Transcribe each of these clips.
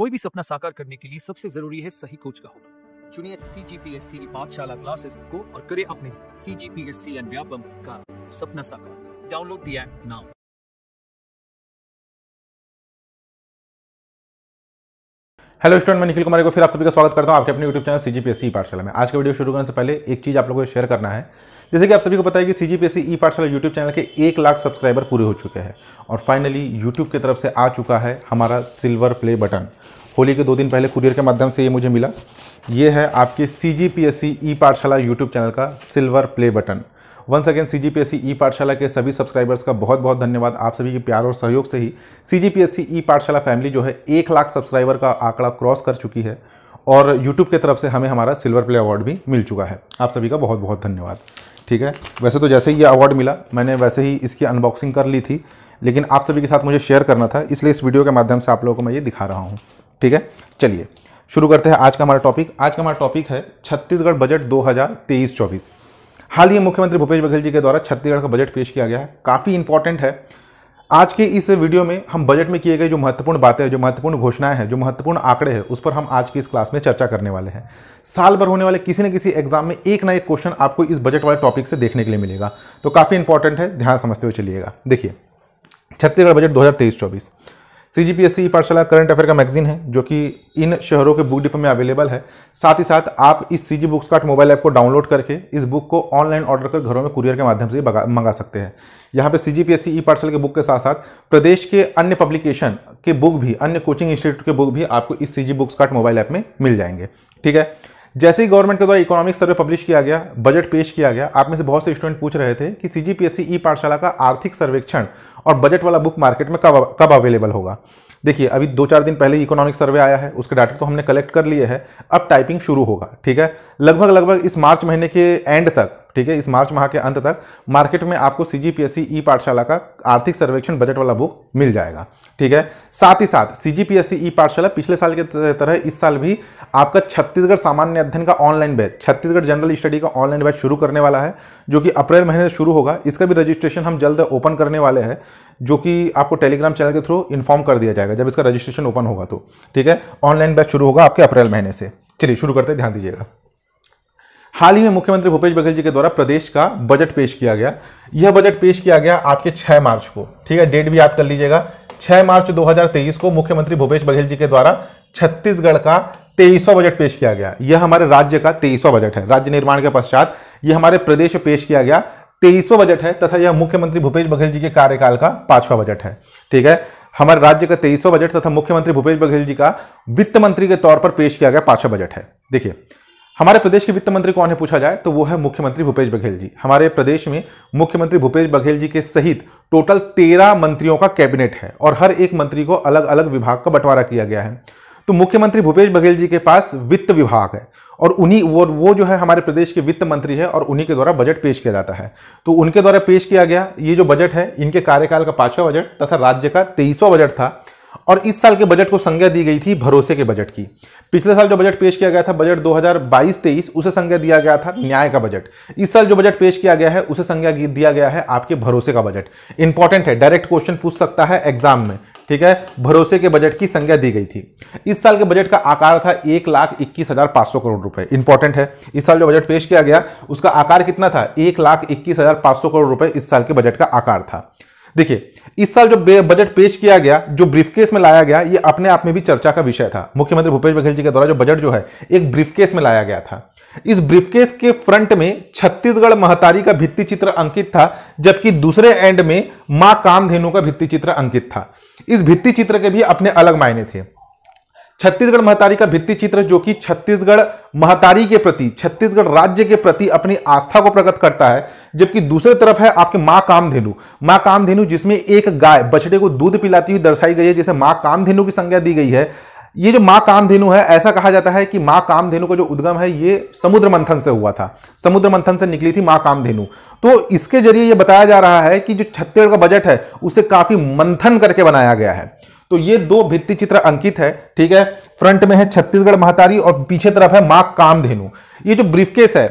कोई भी सपना साकार करने के लिए सबसे जरूरी है सही कोच का होना चुनिए सी जी पी एस सी की पाठशाला क्लासेस को और करे अपने C G P S C and Vyapam का सपना साकार डाउनलोड दिया नाउ हेलो स्टूडेंट मैं निखिल कुमार को फिर आप सभी का स्वागत करता हूं आपके अपने YouTube channel C G P S C Pathshala में आज के वीडियो शुरू करने से पहले एक चीज़ आप लोगों को शेयर करना है जैसे कि आप सभी को पता है कि सी G P S E Pathshala YouTube channel के एक लाख सब्सक्राइबर पूरे हो चुके हैं और फाइनली यूट्यूब की तरफ से आ चुका है हमारा सिल्वर प्ले बटन होली के दो दिन पहले कुरियर के माध्यम से ये मुझे मिला ये है आपके सी G P S C E Pathshala YouTube channel का silver play button once again C G P S C E Pathshala के सभी सब्सक्राइबर्स का बहुत बहुत धन्यवाद आप सभी के प्यार और सहयोग से ही सी G P S C E पाठशाला फैमिली जो है एक लाख सब्सक्राइबर का आंकड़ा क्रॉस कर चुकी है और यूट्यूब की तरफ से हमें हमारा सिल्वर प्ले अवार्ड भी मिल चुका है आप सभी का बहुत बहुत धन्यवाद ठीक है वैसे तो जैसे ही ये अवार्ड मिला मैंने वैसे ही इसकी अनबॉक्सिंग कर ली थी लेकिन आप सभी के साथ मुझे शेयर करना था इसलिए इस वीडियो के माध्यम से आप लोगों को मैं ये दिखा रहा हूँ ठीक है चलिए शुरू करते हैं आज का हमारा टॉपिक आज का हमारा टॉपिक है छत्तीसगढ़ बजट 2023 हज़ार हाल ही मुख्यमंत्री भूपेश बघेल जी के द्वारा छत्तीसगढ़ का बजट पेश किया गया है काफ़ी इंपॉर्टेंट है आज के इस वीडियो में हम बजट में किए गए जो महत्वपूर्ण बातें जो महत्वपूर्ण घोषणाएं हैं जो महत्वपूर्ण आंकड़े हैं उस पर हम आज की इस क्लास में चर्चा करने वाले हैं साल भर होने वाले किसी न किसी एग्जाम में एक ना एक क्वेश्चन आपको इस बजट वाले टॉपिक से देखने के लिए मिलेगा तो काफ़ी इंपॉर्टेंट है ध्यान समझते हुए चलिएगा देखिए छत्तीसगढ़ बजट दो हज़ार सी जी पी एस सी पाठशाला करंट अफेयर का मैगजीन है जो कि इन शहरों के बुक डिपो में अवेलेबल है साथ ही साथ आप इस C G books cart mobile app को डाउनलोड करके इस बुक को ऑनलाइन ऑर्डर कर घरों में कुरियर के माध्यम से मंगा सकते हैं यहाँ पे सी G P S C E Pathshala के बुक के साथ साथ प्रदेश के अन्य पब्लिकेशन के बुक भी अन्य कोचिंग इंस्टीट्यूट के बुक भी आपको इस C G books cart mobile app में मिल जाएंगे ठीक है जैसे ही गवर्नमेंट के द्वारा इकोनॉमिक सर्वे पब्लिश किया गया बजट पेश किया गया आप में से बहुत से स्टूडेंट पूछ रहे थे कि सी जी ई पाठशाला का आर्थिक सर्वेक्षण और बजट वाला बुक मार्केट में कब कब अवेलेबल होगा देखिए अभी दो चार दिन पहले इकोनॉमिक सर्वे आया है उसके डाटा तो हमने कलेक्ट कर लिए है अब टाइपिंग शुरू होगा ठीक है लगभग लगभग इस मार्च महीने के एंड तक ठीक है इस मार्च माह के अंत तक मार्केट में आपको सी जी ई पाठशाला का आर्थिक सर्वेक्षण बजट वाला बुक मिल जाएगा ठीक है साथ ही साथ सी जी ई पाठशाला पिछले साल के तरह इस साल भी आपका छत्तीसगढ़ सामान्य अध्ययन का online batch Chhattisgarh general study का ऑनलाइन बैच शुरू करने वाला है जो कि अप्रैल महीने से शुरू होगा इसका भी रजिस्ट्रेशन हम जल्द ओपन करने वाले हैं जो कि आपको टेलीग्राम चैनल के थ्रू इन्फॉर्म कर दिया जाएगा जब इसका रजिस्ट्रेशन ओपन होगा तो ठीक है ऑनलाइन बैच शुरू होगा आपके अप्रैल महीने से चलिए शुरू करते ध्यान दीजिएगा हाल ही में मुख्यमंत्री भूपेश बघेल जी के द्वारा प्रदेश का बजट पेश किया गया यह बजट पेश किया गया आपके 6 मार्च को ठीक है डेट भी याद कर लीजिएगा 6 मार्च 2023 को मुख्यमंत्री भूपेश बघेल जी के द्वारा छत्तीसगढ़ का तेईसवा बजट पेश किया गया यह हमारे राज्य का तेईसवा बजट है राज्य निर्माण के पश्चात यह हमारे प्रदेश में पेश किया गया तेईसवा बजट है तथा यह मुख्यमंत्री भूपेश बघेल जी के कार्यकाल का पांचवा बजट है ठीक है हमारे राज्य का तेईसवा बजट तथा मुख्यमंत्री भूपेश बघेल जी का वित्त मंत्री के तौर पर पेश किया गया पांचवा बजट है देखिए हमारे प्रदेश के वित्त मंत्री कौन है पूछा जाए तो वो है मुख्यमंत्री भूपेश बघेल जी हमारे प्रदेश में मुख्यमंत्री भूपेश बघेल जी के सहित टोटल तेरह मंत्रियों का कैबिनेट है और हर एक मंत्री को अलग अलग विभाग का बंटवारा किया गया है तो मुख्यमंत्री भूपेश बघेल जी के पास वित्त विभाग है और उन्हीं वो वो जो है हमारे प्रदेश के वित्त मंत्री है और उन्हीं के द्वारा बजट पेश किया जाता है तो उनके द्वारा पेश किया गया ये जो बजट है इनके कार्यकाल का पांचवा बजट तथा राज्य का तेईसवा बजट था और इस साल के बजट को संज्ञा दी गई थी भरोसे के बजट की पिछले साल जो बजट पेश किया गया था बजट 2022-23 उसे संज्ञा दिया गया था न्याय का बजट इस साल जो बजट पेश किया गया है उसे संज्ञा दिया गया है आपके भरोसे का बजट इंपॉर्टेंट है डायरेक्ट क्वेश्चन पूछ सकता है एग्जाम में ठीक है भरोसे के बजट की संज्ञा दी गई थी इस साल के बजट का आकार था एक लाख इक्कीस हजार पांच सौ करोड़ रुपए इंपॉर्टेंट है इस साल जो बजट पेश किया गया उसका आकार कितना था एक लाख इक्कीस हजार पांच सौ करोड़ रुपए इस साल के बजट का आकार था देखिए इस साल जो बजट पेश किया गया जो ब्रीफकेस में लाया गया ये अपने आप में भी चर्चा का विषय था मुख्यमंत्री भूपेश बघेल जी के द्वारा जो बजट जो है एक ब्रीफकेस में लाया गया था इस ब्रीफकेस के फ्रंट में छत्तीसगढ़ महतारी का भित्ति चित्र अंकित था जबकि दूसरे एंड में मां कामधेनु का भित्ति चित्र अंकित था इस भित्ति चित्र के भी अपने अलग मायने थे छत्तीसगढ़ महतारी का भित्ति चित्र जो कि छत्तीसगढ़ महतारी के प्रति छत्तीसगढ़ राज्य के प्रति अपनी आस्था को प्रकट करता है जबकि दूसरी तरफ है आपके माँ कामधेनु माँ कामधेनु जिसमें एक गाय बछड़े को दूध पिलाती हुई दर्शाई गई है जिसे माँ कामधेनु की संज्ञा दी गई है ये जो माँ कामधेनु है ऐसा कहा जाता है कि माँ कामधेनु का जो उद्गम है ये समुद्र मंथन से हुआ था समुद्र मंथन से निकली थी माँ कामधेनु तो इसके जरिए ये बताया जा रहा है कि जो छत्तीसगढ़ का बजट है उसे काफ़ी मंथन करके बनाया गया है तो ये दो भित्ति चित्र अंकित है ठीक है फ्रंट में है छत्तीसगढ़ महतारी और पीछे तरफ है मां कामधेनु ये जो ब्रीफकेस है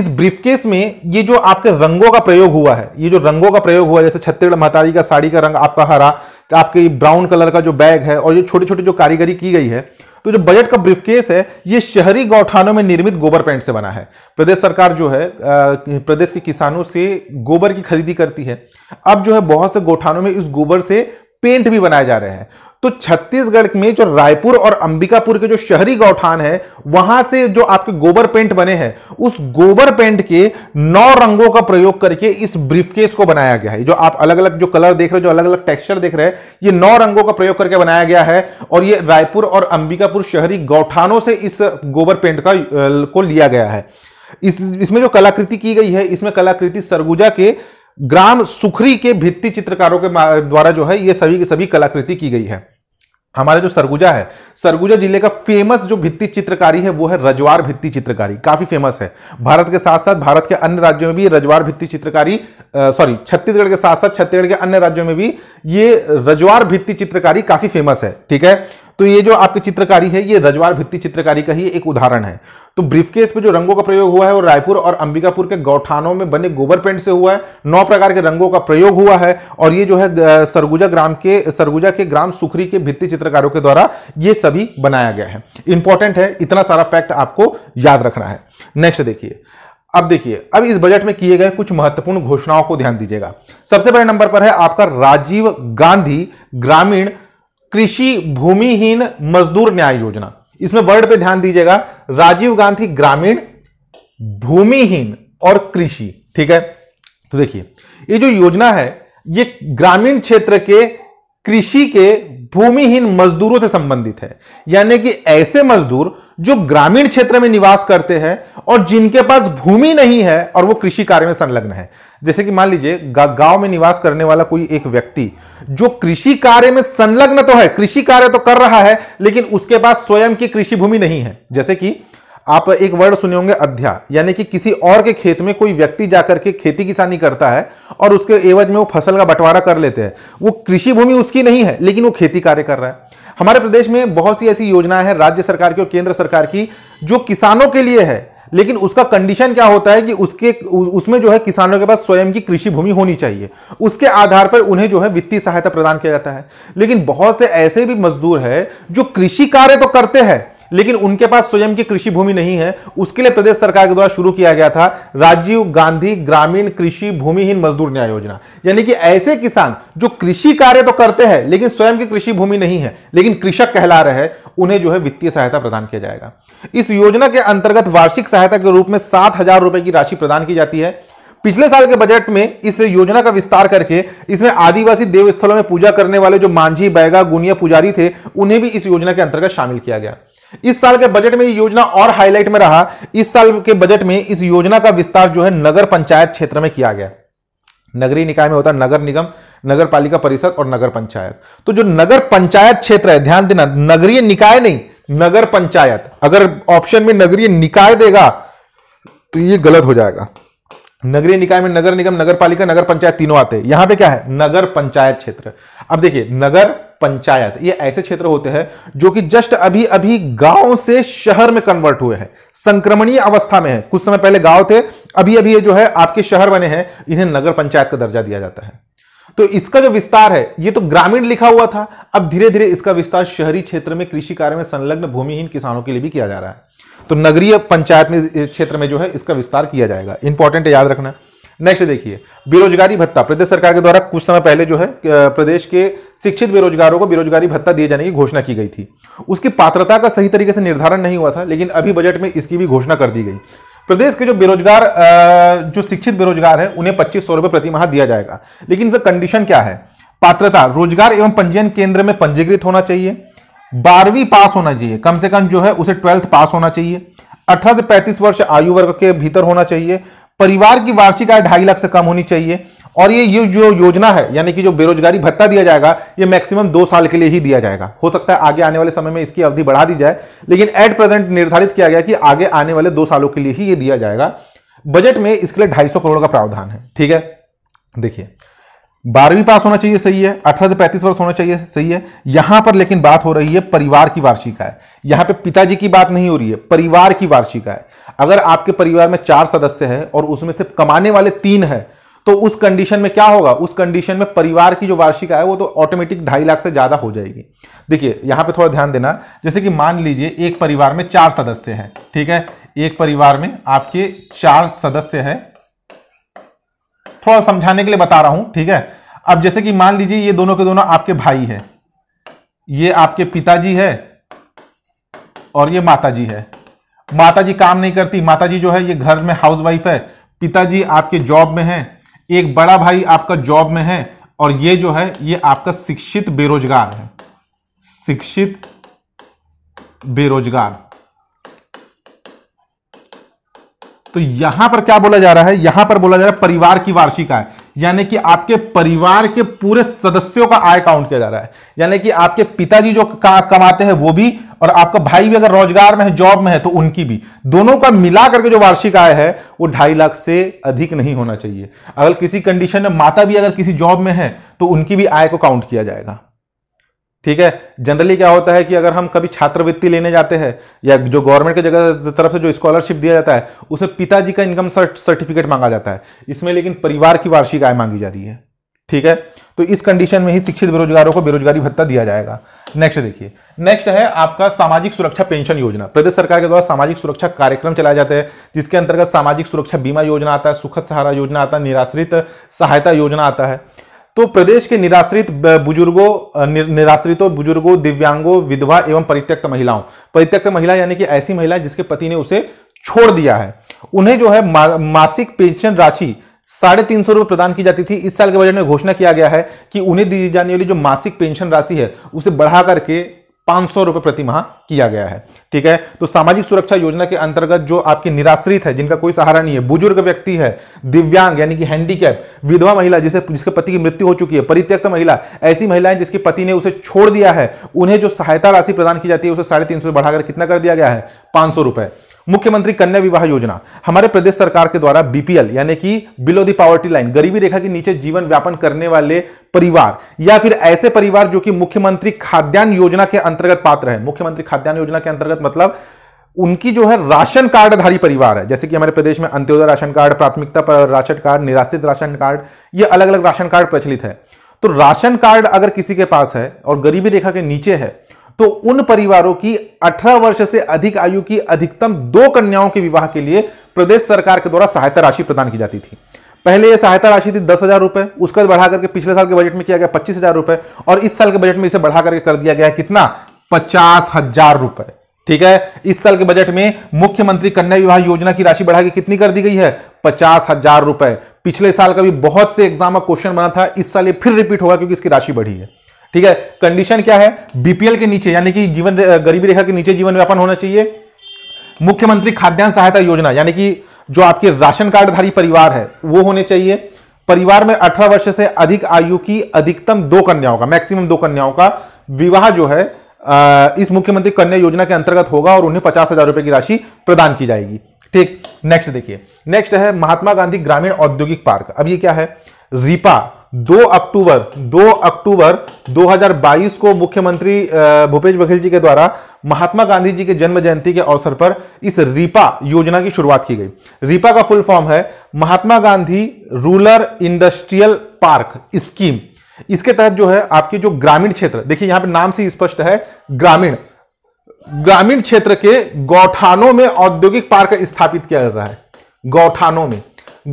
इस ब्रीफकेस में ये जो आपके रंगों का प्रयोग हुआ है ये जो रंगों का प्रयोग हुआ है जैसे छत्तीसगढ़ महतारी का साड़ी का रंग आपका हरा आपके ब्राउन कलर का जो बैग है और ये छोटी छोटी जो कारीगरी की गई है तो जो बजट का ब्रीफकेस है ये शहरी गौठानों में निर्मित गोबर पेंट से बना है प्रदेश सरकार जो है प्रदेश के किसानों से गोबर की खरीदी करती है अब जो है बहुत से गौठानों में इस गोबर से पेंट भी बनाए जा रहे हैं तो छत्तीसगढ़ में जो रायपुर और अंबिकापुर के जो शहरी गौठान है वहां से जो आपके गोबर पेंट बने हैं उस गोबर पेंट के नौ रंगों का प्रयोग करके इस ब्रीफकेस को बनाया गया है जो आप अलग अलग जो कलर देख रहे हो जो अलग अलग टेक्सचर देख रहे हैं ये नौ रंगों का प्रयोग करके बनाया गया है और ये रायपुर और अंबिकापुर शहरी गौठानों से इस गोबर पेंट का को लिया गया है इस इसमें जो कलाकृति की गई है इसमें कलाकृति सरगुजा के ग्राम सुखरी के भित्ति चित्रकारों के द्वारा जो है ये सभी की सभी कलाकृति की गई है हमारे जो सरगुजा है सरगुजा जिले का फेमस जो भित्ति चित्रकारी है वो है रजवार भित्ति चित्रकारी काफी फेमस है भारत के साथ साथ भारत के अन्य राज्यों में भी रजवार भित्ति चित्रकारी सॉरी छत्तीसगढ़ के साथ साथ छत्तीसगढ़ के अन्य राज्यों में भी ये रजवार भित्ति चित्रकारी काफी फेमस है ठीक है तो ये जो आपकी चित्रकारी है ये रजवार भित्ति चित्रकारी का ही एक उदाहरण है तो ब्रीफकेस पे जो रंगों का प्रयोग हुआ है वो रायपुर और अंबिकापुर के गौठानों में बने गोबर पेंट से हुआ है नौ प्रकार के रंगों का प्रयोग हुआ है और ये जो है सरगुजा ग्राम के सरगुजा के ग्राम सुखरी के भित्ति चित्रकारों के द्वारा ये सभी बनाया गया है इंपॉर्टेंट है इतना सारा फैक्ट आपको याद रखना है नेक्स्ट देखिए अब देखिए अब इस बजट में किए गए कुछ महत्वपूर्ण घोषणाओं को ध्यान दीजिएगा सबसे पहले नंबर पर है आपका राजीव गांधी ग्रामीण कृषि भूमिहीन मजदूर न्याय योजना इसमें वर्ड पे ध्यान दीजिएगा राजीव गांधी ग्रामीण भूमिहीन और कृषि ठीक है तो देखिए ये जो योजना है ये ग्रामीण क्षेत्र के कृषि के भूमिहीन मजदूरों से संबंधित है यानी कि ऐसे मजदूर जो ग्रामीण क्षेत्र में निवास करते हैं और जिनके पास भूमि नहीं है और वो कृषि कार्य में संलग्न है जैसे कि मान लीजिए गांव में निवास करने वाला कोई एक व्यक्ति जो कृषि कार्य में संलग्न तो है कृषि कार्य तो कर रहा है लेकिन उसके पास स्वयं की कृषि भूमि नहीं है जैसे कि आप एक वर्ड सुने होंगे अध्या यानी कि किसी और के खेत में कोई व्यक्ति जाकर के खेती किसानी करता है और उसके एवज में वो फसल का बंटवारा कर लेते हैं वो कृषि भूमि उसकी नहीं है लेकिन वो खेती कार्य कर रहा है हमारे प्रदेश में बहुत सी ऐसी योजनाएं हैं राज्य सरकार की और केंद्र सरकार की जो किसानों के लिए है लेकिन उसका कंडीशन क्या होता है कि उसके उसमें जो है किसानों के पास स्वयं की कृषि भूमि होनी चाहिए उसके आधार पर उन्हें जो है वित्तीय सहायता प्रदान किया जाता है लेकिन बहुत से ऐसे भी मजदूर है जो कृषि कार्य तो करते हैं लेकिन उनके पास स्वयं की कृषि भूमि नहीं है उसके लिए प्रदेश सरकार के द्वारा शुरू किया गया था राजीव गांधी ग्रामीण कृषि भूमिहीन मजदूर न्याय योजना यानी कि ऐसे किसान जो कृषि कार्य तो करते हैं लेकिन स्वयं की कृषि भूमि नहीं है लेकिन कृषक कहला रहे हैं उन्हें जो है वित्तीय सहायता प्रदान किया जाएगा इस योजना के अंतर्गत वार्षिक सहायता के रूप में सात हजार रुपए की राशि प्रदान की जाती है पिछले साल के बजट में इस योजना का विस्तार करके इसमें आदिवासी देवस्थलों में पूजा करने वाले जो मांझी बैगा गुनिया पुजारी थे उन्हें भी इस योजना के अंतर्गत शामिल किया गया इस साल के बजट में ये योजना और हाईलाइट में रहा इस साल के बजट में इस योजना का विस्तार जो है नगर पंचायत क्षेत्र में किया गया नगरीय निकाय में होता है नगर निगम नगर पालिका परिषद और नगर पंचायत तो जो नगर पंचायत क्षेत्र है ध्यान देना नगरीय निकाय नहीं नगर पंचायत अगर ऑप्शन में नगरीय निकाय देगा तो ये गलत हो जाएगा नगरीय निकाय में नगर निगम नगर पालिका नगर पंचायत तीनों आते हैं यहां पे क्या है नगर पंचायत क्षेत्र अब देखिए नगर पंचायत ये ऐसे क्षेत्र होते हैं जो कि जस्ट अभी अभी गांव से शहर में कन्वर्ट हुए हैं संक्रमणीय अवस्था में है कुछ समय पहले गांव थे अभी अभी ये जो है आपके शहर बने हैं इन्हें नगर पंचायत का दर्जा दिया जाता है तो इसका जो विस्तार है ये तो ग्रामीण लिखा हुआ था अब धीरे धीरे इसका विस्तार शहरी क्षेत्र में कृषि कार्य में संलग्न भूमिहीन किसानों के लिए भी किया जा रहा है तो नगरीय पंचायत में क्षेत्र में जो है इसका विस्तार किया जाएगा इंपॉर्टेंट याद रखना नेक्स्ट देखिए बेरोजगारी भत्ता प्रदेश सरकार के द्वारा कुछ समय पहले जो है प्रदेश के शिक्षित बेरोजगारों को बेरोजगारी भत्ता दिए जाने की घोषणा की गई थी उसकी पात्रता का सही तरीके से निर्धारण नहीं हुआ था लेकिन अभी बजट में इसकी भी घोषणा कर दी गई प्रदेश के जो बेरोजगार जो शिक्षित बेरोजगार है उन्हें पच्चीस सौ रुपये प्रतिमाह दिया जाएगा लेकिन इसका कंडीशन क्या है पात्रता रोजगार एवं पंजीयन केंद्र में पंजीकृत होना चाहिए बारहवीं पास होना चाहिए कम से कम जो है उसे ट्वेल्थ पास होना चाहिए अठारह से पैंतीस वर्ष आयु वर्ग के भीतर होना चाहिए परिवार की वार्षिक आय ढाई लाख से कम होनी चाहिए और ये ये जो योजना है यानी कि जो बेरोजगारी भत्ता दिया जाएगा ये मैक्सिमम दो साल के लिए ही दिया जाएगा हो सकता है आगे आने वाले समय में इसकी अवधि बढ़ा दी जाए लेकिन एट प्रेजेंट निर्धारित किया गया कि आगे आने वाले दो सालों के लिए ही ये दिया जाएगा बजट में इसके लिए ढाई करोड़ का प्रावधान है ठीक है देखिए बारहवीं पास होना चाहिए सही है अठारह से पैंतीस वर्ष होना चाहिए सही है यहां पर लेकिन बात हो रही है परिवार की वार्षिक आय यहां पे पिताजी की बात नहीं हो रही है परिवार की वार्षिक आय अगर आपके परिवार में चार सदस्य हैं और उसमें से कमाने वाले तीन है तो उस कंडीशन में क्या होगा उस कंडीशन में परिवार की जो वार्षिक आय वो तो ऑटोमेटिक ढाई लाख से ज्यादा हो जाएगी देखिए यहां पे थोड़ा ध्यान देना जैसे कि मान लीजिए एक परिवार में चार सदस्य हैं ठीक है एक परिवार में आपके चार सदस्य हैं थोड़ा समझाने के लिए बता रहा हूं ठीक है अब जैसे कि मान लीजिए ये दोनों के दोनों आपके भाई है ये आपके पिताजी है और ये माता है माता काम नहीं करती माता जो है ये घर में हाउसवाइफ है पिताजी आपके जॉब में हैं एक बड़ा भाई आपका जॉब में है और ये जो है ये आपका शिक्षित बेरोजगार है शिक्षित बेरोजगार तो यहां पर क्या बोला जा रहा है यहां पर बोला जा रहा है परिवार की वार्षिक आय यानी कि आपके परिवार के पूरे सदस्यों का आय काउंट किया जा रहा है यानी कि आपके पिताजी जो कमाते हैं वो भी और आपका भाई भी अगर रोजगार में है जॉब में है तो उनकी भी दोनों का मिला करके जो वार्षिक आय है वो ढाई लाख से अधिक नहीं होना चाहिए अगर किसी कंडीशन में माता भी अगर किसी जॉब में है तो उनकी भी आय को काउंट किया जाएगा ठीक है जनरली क्या होता है कि अगर हम कभी छात्रवृत्ति लेने जाते हैं या जो गवर्नमेंट की जगह तरफ से जो स्कॉलरशिप दिया जाता है उसमें पिताजी का इनकम सर्टिफिकेट मांगा जाता है इसमें लेकिन परिवार की वार्षिक आय मांगी जा रही है ठीक है तो इस कंडीशन में ही शिक्षित बेरोजगारों को बेरोजगारी भत्ता दिया जाएगा नेक्स्ट देखिए नेक्स्ट है आपका सामाजिक सुरक्षा पेंशन योजना प्रदेश सरकार के द्वारा सामाजिक सुरक्षा कार्यक्रम चलाए जाते हैं जिसके अंतर्गत सामाजिक सुरक्षा बीमा योजना आता है सुखद सहारा योजना आता है निराश्रित सहायता योजना आता है तो प्रदेश के निराश्रित बुजुर्गों निराश्रितों बुजुर्गों दिव्यांगों विधवा एवं परित्यक्त महिलाओं परित्यक्त महिला यानी कि ऐसी महिला जिसके पति ने उसे छोड़ दिया है उन्हें जो है मासिक पेंशन राशि साढ़े तीन सौ रुपये प्रदान की जाती थी इस साल के बजट में घोषणा किया गया है कि उन्हें दी जाने वाली जो मासिक पेंशन राशि है उसे बढ़ा करके पाँच सौ रुपये प्रति माह किया गया है ठीक है तो सामाजिक सुरक्षा योजना के अंतर्गत जो आपके निराश्रित है जिनका कोई सहारा नहीं है बुजुर्ग व्यक्ति है दिव्यांग यानी कि हैंडीकैप विधवा महिला जिसे जिसके पति की मृत्यु हो चुकी है परित्यक्त महिला ऐसी महिलाएं जिसके पति ने उसे छोड़ दिया है उन्हें जो सहायता राशि प्रदान की जाती है उसे साढ़े तीन सौ बढ़ाकर कितना कर दिया गया है पाँच सौ रुपये मुख्यमंत्री कन्या विवाह योजना हमारे प्रदेश सरकार के द्वारा बीपीएल यानी कि बिलो दी पावर्टी लाइन गरीबी रेखा के नीचे जीवन व्यापन करने वाले परिवार या फिर ऐसे परिवार जो कि मुख्यमंत्री खाद्यान्न योजना के अंतर्गत पात्र है मुख्यमंत्री खाद्यान्न योजना के अंतर्गत मतलब उनकी जो है राशन कार्डधारी परिवार है जैसे कि हमारे प्रदेश में अंत्योदय राशन कार्ड प्राथमिकता पर राशन कार्ड निराश्रित राशन कार्ड ये अलग अलग राशन कार्ड प्रचलित है तो राशन कार्ड अगर किसी के पास है और गरीबी रेखा के नीचे है तो उन परिवारों की 18 वर्ष से अधिक आयु की अधिकतम दो कन्याओं के विवाह के लिए प्रदेश सरकार के द्वारा सहायता राशि प्रदान की जाती थी पहले यह सहायता राशि थी दस हज़ार रुपए उसका बढ़ा करके पिछले साल के बजट में किया गया पच्चीस हज़ार रुपए और इस साल के बजट में इसे बढ़ा करके कर दिया गया कितना पचास हजार रुपए ठीक है इस साल के बजट में मुख्यमंत्री कन्या विवाह योजना की राशि बढ़ा के कितनी कर दी गई है पचास हजार रुपए पिछले साल का भी बहुत से एग्जाम का क्वेश्चन बना था इस साल ये फिर रिपीट होगा क्योंकि इसकी राशि बढ़ी है ठीक है कंडीशन क्या है बीपीएल के नीचे यानी कि जीवन गरीबी रेखा के नीचे जीवन व्यापन होना चाहिए मुख्यमंत्री खाद्यान्न सहायता योजना यानी कि जो आपके राशन कार्डधारी परिवार है वो होने चाहिए परिवार में अठारह वर्ष से अधिक आयु की अधिकतम दो कन्याओं का मैक्सिमम दो कन्याओं का विवाह जो है इस मुख्यमंत्री कन्या योजना के अंतर्गत होगा और उन्हें पचास हजार रुपए की राशि प्रदान की जाएगी ठीक नेक्स्ट देखिए नेक्स्ट है महात्मा गांधी ग्रामीण औद्योगिक पार्क अब ये क्या है रीपा दो अक्टूबर दो अक्टूबर 2022 को मुख्यमंत्री भूपेश बघेल जी के द्वारा महात्मा गांधी जी के जन्म जयंती के अवसर पर इस रीपा योजना की शुरुआत की गई रीपा का फुल फॉर्म है Mahatma Gandhi rural industrial park scheme इसके तहत जो है आपके जो ग्रामीण क्षेत्र देखिए यहां पे नाम से स्पष्ट है ग्रामीण ग्रामीण क्षेत्र के गौठानों में औद्योगिक पार्क स्थापित किया जा रहा है गौठानों में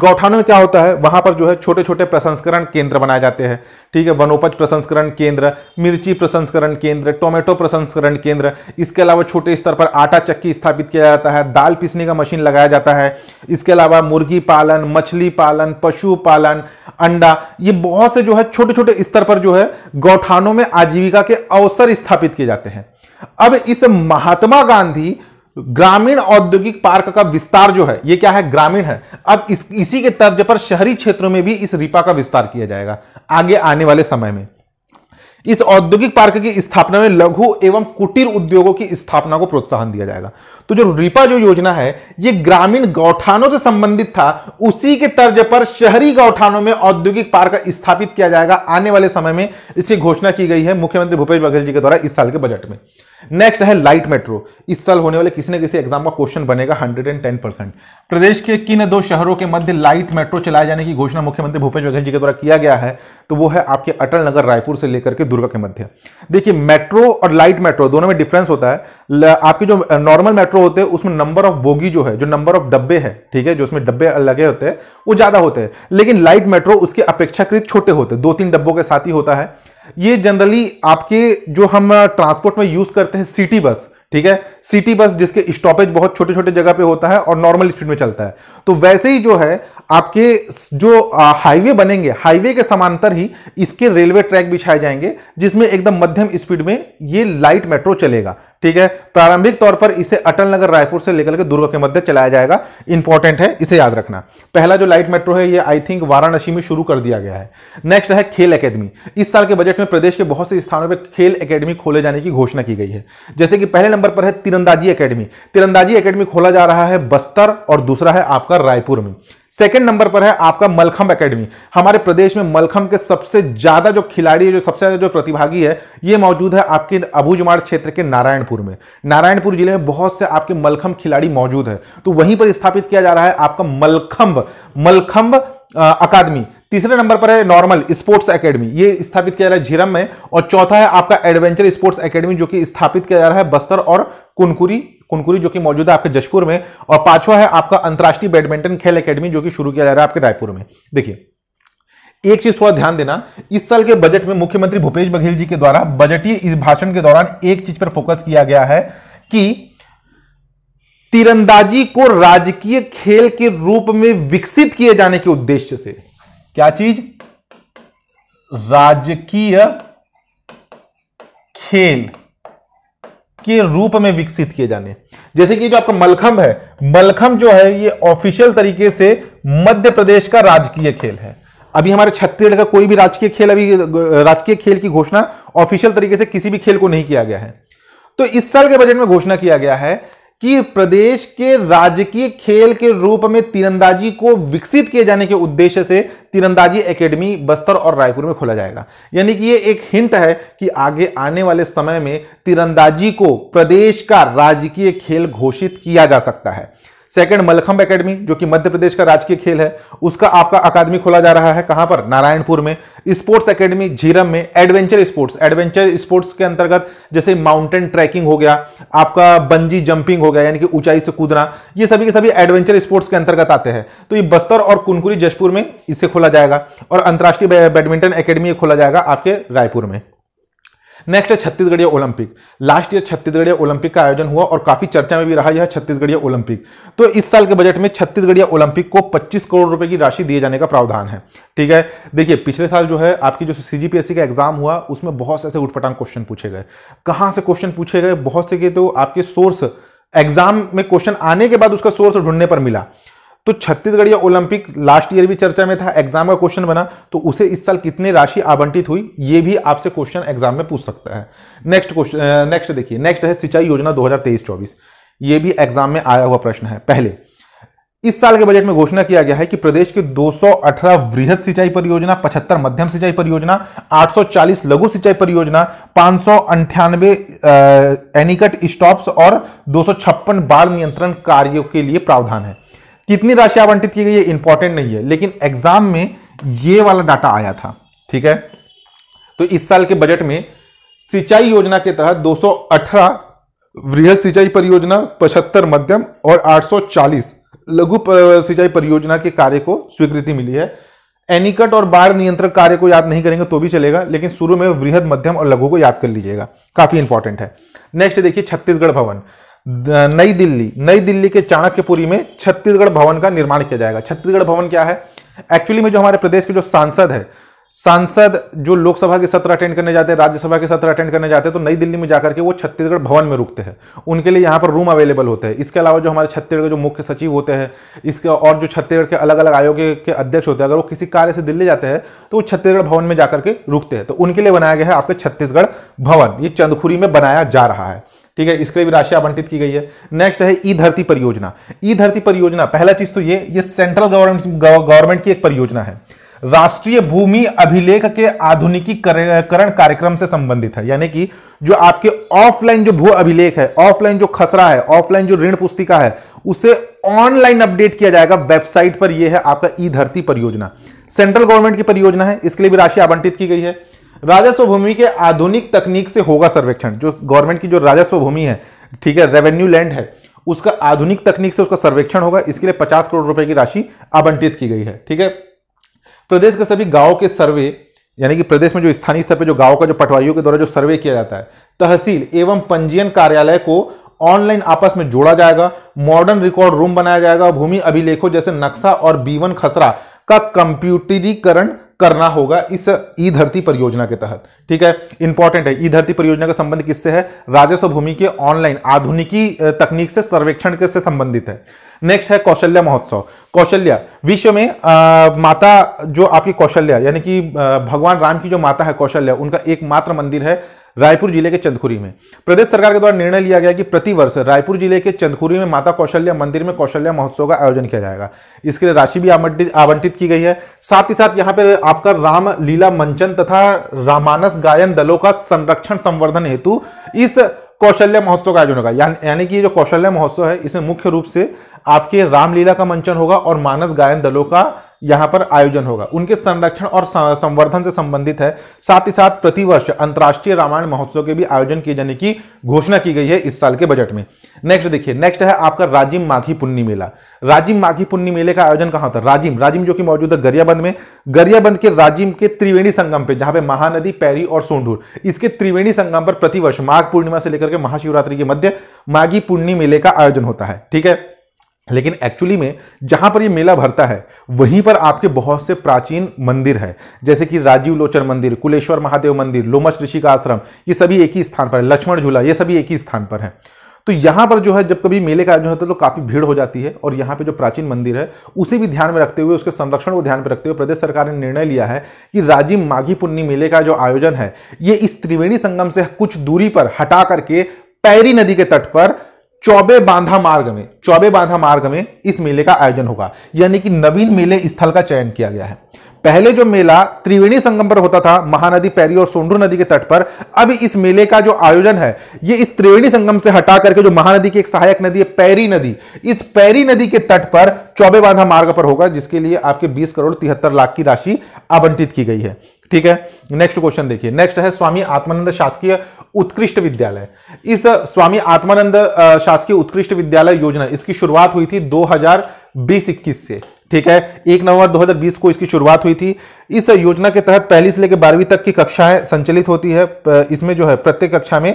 गौठानन में क्या होता है वहाँ पर जो है छोटे छोटे प्रसंस्करण केंद्र बनाए जाते हैं ठीक है वनोपज प्रसंस्करण केंद्र मिर्ची प्रसंस्करण केंद्र टोमेटो प्रसंस्करण केंद्र इसके अलावा छोटे स्तर पर आटा चक्की स्थापित किया जाता है दाल पीसने का मशीन लगाया जाता है इसके अलावा मुर्गी पालन मछली पालन पशु पालन अंडा ये बहुत से जो है छोटे छोटे स्तर पर जो है गौठानों में आजीविका के अवसर स्थापित किए जाते हैं अब इस महात्मा गांधी ग्रामीण औद्योगिक पार्क का विस्तार जो है ये क्या है ग्रामीण है अब इस, इसी के तर्ज पर शहरी क्षेत्रों में भी इस रिपा का विस्तार किया जाएगा आगे आने वाले समय में इस औद्योगिक पार्क की स्थापना में लघु एवं कुटीर उद्योगों की स्थापना को प्रोत्साहन दिया जाएगा तो जो रिपा जो योजना है ये ग्रामीण गौठानों से संबंधित था उसी के तर्ज पर शहरी गौठानों में औद्योगिक पार्क स्थापित किया जाएगा आने वाले समय में इसकी घोषणा की गई है मुख्यमंत्री भूपेश बघेल जी के द्वारा इस साल के बजट में नेक्स्ट है लाइट मेट्रो इस साल होने वाले किसी न किसी एग्जाम का क्वेश्चन बनेगा 110 परसेंट प्रदेश के किन दो शहरों के मध्य लाइट मेट्रो चलाए जाने की घोषणा मुख्यमंत्री भूपेश बघेल जी के द्वारा किया गया है तो वो है आपके अटल नगर रायपुर से लेकर के दुर्गा के मध्य देखिए मेट्रो और लाइट मेट्रो दोनों में डिफरेंस होता है आपके जो नॉर्मल मेट्रो होते हैं उसमें नंबर ऑफ बोगी जो है जो नंबर ऑफ डब्बे है ठीक है जो उसमें डब्बे लगे होते हैं वो ज़्यादा होते हैं लेकिन लाइट मेट्रो उसके अपेक्षाकृत छोटे होते हैं दो तीन डब्बों के साथ ही होता है ये जनरली आपके जो हम ट्रांसपोर्ट uh, में यूज करते हैं सिटी बस ठीक है सिटी बस जिसके स्टॉपेज बहुत छोटे छोटे जगह पे होता है और नॉर्मल स्पीड में चलता है तो वैसे ही जो है आपके जो हाईवे बनेंगे हाईवे के समांतर ही इसके रेलवे ट्रैक बिछाए जाएंगे जिसमें एकदम मध्यम स्पीड में ये लाइट मेट्रो चलेगा ठीक है प्रारंभिक तौर पर इसे अटल नगर रायपुर से लेकर के दुर्ग के मध्य चलाया जाएगा इंपॉर्टेंट है इसे याद रखना पहला जो लाइट मेट्रो है ये आई थिंक वाराणसी में शुरू कर दिया गया है नेक्स्ट है खेल एकेडमी इस साल के बजट में प्रदेश के बहुत से स्थानों पर खेल एकेडमी खोले जाने की घोषणा की गई है जैसे कि पहले नंबर पर है तिरंदाजी एकेडमी तिरंदाजी एकेडमी खोला जा रहा है बस्तर और दूसरा है आपका रायपुर में सेकंड नंबर पर है आपका मलखम एकेडमी हमारे प्रदेश में मलखम के सबसे ज्यादा जो खिलाड़ी है जो सबसे ज्यादा जो प्रतिभागी है ये मौजूद है आपके अबूजमाड़ क्षेत्र के नारायणपुर में नारायणपुर जिले में बहुत से आपके मलखम खिलाड़ी मौजूद है तो वहीं पर स्थापित किया जा रहा है आपका मलखम्ब मलखम्ब अकादमी तीसरे नंबर पर है नॉर्मल स्पोर्ट्स एकेडमी ये स्थापित किया जा रहा है झीरम में और चौथा है आपका एडवेंचर स्पोर्ट्स एकेडमी जो कि स्थापित किया जा रहा है बस्तर और कुनकुरी कुनकुरी जो कि मौजूद है आपके जशपुर में और पांचवा है आपका अंतर्राष्ट्रीय बैडमिंटन खेल एकेडमी जो कि शुरू किया जा रहा है आपके रायपुर में देखिए एक चीज थोड़ा ध्यान देना इस साल के बजट में मुख्यमंत्री भूपेश बघेल जी के द्वारा बजटीय इस भाषण के दौरान एक चीज पर फोकस किया गया है कि तीरंदाजी को राजकीय खेल के रूप में विकसित किए जाने के उद्देश्य से क्या चीज राजकीय खेल के रूप में विकसित किए जाने जैसे कि जो आपका मलखम है मलखम जो है ये ऑफिशियल तरीके से मध्य प्रदेश का राजकीय खेल है अभी हमारे छत्तीसगढ़ का कोई भी राजकीय खेल अभी राजकीय खेल की घोषणा ऑफिशियल तरीके से किसी भी खेल को नहीं किया गया है तो इस साल के बजट में घोषणा किया गया है कि प्रदेश के राजकीय खेल के रूप में तीरंदाजी को विकसित किए जाने के उद्देश्य से तीरंदाजी एकेडमी बस्तर और रायपुर में खोला जाएगा यानी कि यह एक हिंट है कि आगे आने वाले समय में तीरंदाजी को प्रदेश का राजकीय खेल घोषित किया जा सकता है सेकंड मलखम्ब एकेडमी जो कि मध्य प्रदेश का राजकीय खेल है उसका आपका अकादमी खोला जा रहा है कहां पर नारायणपुर में स्पोर्ट्स एकेडमी झीरम में एडवेंचर स्पोर्ट्स एडवेंचर स्पोर्ट्स के अंतर्गत जैसे माउंटेन ट्रैकिंग हो गया आपका बंजी जंपिंग हो गया यानी कि ऊंचाई से कूदना ये सभी के सभी एडवेंचर स्पोर्ट्स के अंतर्गत आते हैं तो ये बस्तर और कुनकुरी जशपुर में इसे खोला जाएगा और अंतर्राष्ट्रीय बैडमिंटन अकेडमी खोला जाएगा आपके रायपुर में नेक्स्ट है Chhattisgarhia Olympic last year Chhattisgarhia Olympic का आयोजन हुआ और काफी चर्चा में भी रहा यह छत्तीसगढ़िया ओलंपिक तो इस साल के बजट में छत्तीसगढ़िया ओलंपिक को 25 करोड़ रुपए की राशि दिए जाने का प्रावधान है ठीक है देखिए पिछले साल जो है आपकी जो सीजीपीएससी का एग्जाम हुआ उसमें बहुत से ऐसे उठपटांग क्वेश्चन पूछे गए कहाँ से क्वेश्चन पूछे गए बहुत से के तो आपके सोर्स एग्जाम में क्वेश्चन आने के बाद उसका सोर्स ढूंढने पर मिला तो छत्तीसगढ़ ओलंपिक लास्ट ईयर भी चर्चा में था एग्जाम का क्वेश्चन बना तो उसे इस साल कितनी राशि आवंटित हुई ये भी आपसे क्वेश्चन एग्जाम में पूछ सकता है नेक्स्ट क्वेश्चन नेक्स्ट देखिए नेक्स्ट है सिंचाई योजना 2023-24 ये भी एग्जाम में आया हुआ प्रश्न है पहले इस साल के बजट में घोषणा किया गया है कि प्रदेश के 218 वृहद सिंचाई परियोजना पचहत्तर मध्यम सिंचाई परियोजना 840 लघु सिंचाई परियोजना पांच सौ अंठानवे एनिकट स्टॉप्स और दो सौ बाढ़ नियंत्रण कार्यों के लिए प्रावधान है कितनी राशि आवंटित की गई है इंपॉर्टेंट नहीं है लेकिन एग्जाम में ये वाला डाटा आया था ठीक है तो इस साल के बजट में सिंचाई योजना के तहत 218 वृहद सिंचाई परियोजना 75 मध्यम और 840 लघु सिंचाई परियोजना के कार्य को स्वीकृति मिली है एनिकट और बाढ़ नियंत्रण कार्य को याद नहीं करेंगे तो भी चलेगा लेकिन शुरू में वृहद मध्यम और लघु को याद कर लीजिएगा काफी इंपॉर्टेंट है नेक्स्ट देखिए छत्तीसगढ़ भवन नई दिल्ली नई दिल्ली के चाणक्यपुरी में छत्तीसगढ़ भवन का निर्माण किया जाएगा छत्तीसगढ़ भवन क्या है एक्चुअली में जो हमारे प्रदेश के जो सांसद है सांसद जो लोकसभा के सत्र अटेंड करने जाते हैं राज्यसभा के सत्र अटेंड करने जाते हैं तो नई दिल्ली में जाकर के वो छत्तीसगढ़ भवन में रुकते हैं उनके लिए यहाँ पर रूम अवेलेबल होते हैं इसके अलावा जो हमारे छत्तीसगढ़ के जो मुख्य सचिव होते हैं इसके और जो छत्तीसगढ़ के अलग अलग आयोग के अध्यक्ष होते हैं अगर वो किसी कार्य से दिल्ली जाते हैं तो वो छत्तीसगढ़ भवन में जाकर के रुकते हैं तो उनके लिए बनाया गया है आपके छत्तीसगढ़ भवन ये चंदखुरी में बनाया जा रहा है ठीक है इसके लिए भी राशि आवंटित की गई है नेक्स्ट है ई धरती परियोजना ई धरती परियोजना पहला चीज तो ये ये सेंट्रल गवर्नमेंट गवर्नमेंट की एक परियोजना है राष्ट्रीय भूमि अभिलेख के आधुनिकीकरण कार्यक्रम से संबंधित है यानी कि जो आपके ऑफलाइन जो भू अभिलेख है ऑफलाइन जो खसरा है ऑफलाइन जो ऋण पुस्तिका है उसे ऑनलाइन अपडेट किया जाएगा वेबसाइट पर यह है आपका ई धरती परियोजना सेंट्रल गवर्नमेंट की परियोजना है इसके लिए भी राशि आवंटित की गई है राजस्व भूमि के आधुनिक तकनीक से होगा सर्वेक्षण जो गवर्नमेंट की जो राजस्व भूमि है ठीक है रेवेन्यू लैंड है उसका आधुनिक तकनीक से उसका सर्वेक्षण होगा इसके लिए पचास करोड़ रुपए की राशि आवंटित की गई है ठीक है प्रदेश के सभी गांव के सर्वे यानी कि प्रदेश में जो स्थानीय स्तर पर जो गांव का जो पटवारियों के द्वारा जो सर्वे किया जाता है तहसील एवं पंजीयन कार्यालय को ऑनलाइन आपस में जोड़ा जाएगा मॉडर्न रिकॉर्ड रूम बनाया जाएगा भूमि अभिलेखों जैसे नक्शा और बीवन खसरा का कंप्यूटरीकरण करना होगा इस ई धरती परियोजना के तहत ठीक है इंपॉर्टेंट है ई धरती परियोजना का संबंध किससे है राजस्व भूमि के ऑनलाइन आधुनिकी तकनीक से सर्वेक्षण से संबंधित है नेक्स्ट है कौशल्या महोत्सव कौशल्या विश्व में आ, माता जो आपकी कौशल्या यानी कि भगवान राम की जो माता है कौशल्या उनका एकमात्र मंदिर है रायपुर जिले के चंदखुरी में प्रदेश सरकार के द्वारा निर्णय लिया गया कि प्रतिवर्ष रायपुर जिले के चंदखुरी में माता कौशल्या मंदिर में कौशल्या महोत्सव का आयोजन किया जाएगा इसके लिए राशि भी आवंटित की गई है साथ ही साथ यहाँ पर आपका राम लीला मंचन तथा रामानस गायन दलों का संरक्षण संवर्धन हेतु इस कौशल्य महोत्सव का आयोजन होगा यानी कि जो कौशल्य महोत्सव है इसमें मुख्य रूप से आपके रामलीला का मंचन होगा और मानस गायन दलों का यहां पर आयोजन होगा उनके संरक्षण और संवर्धन से संबंधित है साथ ही साथ प्रतिवर्ष अंतर्राष्ट्रीय रामायण महोत्सव के भी आयोजन किए जाने की घोषणा की गई है इस साल के बजट में नेक्स्ट देखिए नेक्स्ट है आपका राजिम माघी पुन्नी मेला राजिम माघी पुन्नी मेले का आयोजन कहां होता है राजिम राजिम जो कि मौजूद है गरियाबंद में गरियाबंद के राजिम के त्रिवेणी संगम पे जहां पे महानदी पैरी और सोंडूर इसके त्रिवेणी संगम पर प्रतिवर्ष माघ पूर्णिमा से लेकर के महाशिवरात्रि के मध्य माघी पुन्नी मेले का आयोजन होता है ठीक है लेकिन एक्चुअली में जहां पर ये मेला भरता है वहीं पर आपके बहुत से प्राचीन मंदिर है जैसे कि राजीव लोचन मंदिर कुलेश्वर महादेव मंदिर लोमस ऋषि का आश्रम ये सभी एक ही स्थान पर है लक्ष्मण झूला ये सभी एक ही स्थान पर है तो यहाँ पर जो है जब कभी मेले का आयोजन होता है तो काफ़ी भीड़ हो जाती है और यहाँ पे जो प्राचीन मंदिर है उसे भी ध्यान में रखते हुए उसके संरक्षण को ध्यान में रखते हुए प्रदेश सरकार ने निर्णय लिया है कि राजीव माघी पुन्नी मेले का जो आयोजन है ये इस त्रिवेणी संगम से कुछ दूरी पर हटा करके पैरी नदी के तट पर चौबे बांधा मार्ग में चौबे बांधा मार्ग में इस मेले का आयोजन होगा यानी कि नवीन मेले स्थल का चयन किया गया है पहले जो मेला त्रिवेणी संगम पर होता था महानदी पैरी और सोंडू नदी के तट पर अब इस मेले का जो आयोजन है ये इस त्रिवेणी संगम से हटा करके जो महानदी की एक सहायक नदी है पैरी नदी इस पैरी नदी के तट पर चौबे बांधा मार्ग पर होगा जिसके लिए आपके 20 करोड़ तिहत्तर लाख की राशि आवंटित की गई है ठीक है नेक्स्ट क्वेश्चन देखिए नेक्स्ट है स्वामी आत्मानंद शासकीय उत्कृष्ट विद्यालय इस स्वामी आत्मानंद शासकीय उत्कृष्ट विद्यालय योजना इसकी शुरुआत हुई थी दो 21 से ठीक है एक नवंबर 2020 को इसकी शुरुआत हुई थी इस योजना के तहत पहली से लेकर बारहवीं तक की कक्षाएं संचालित होती है इसमें जो है प्रत्येक कक्षा में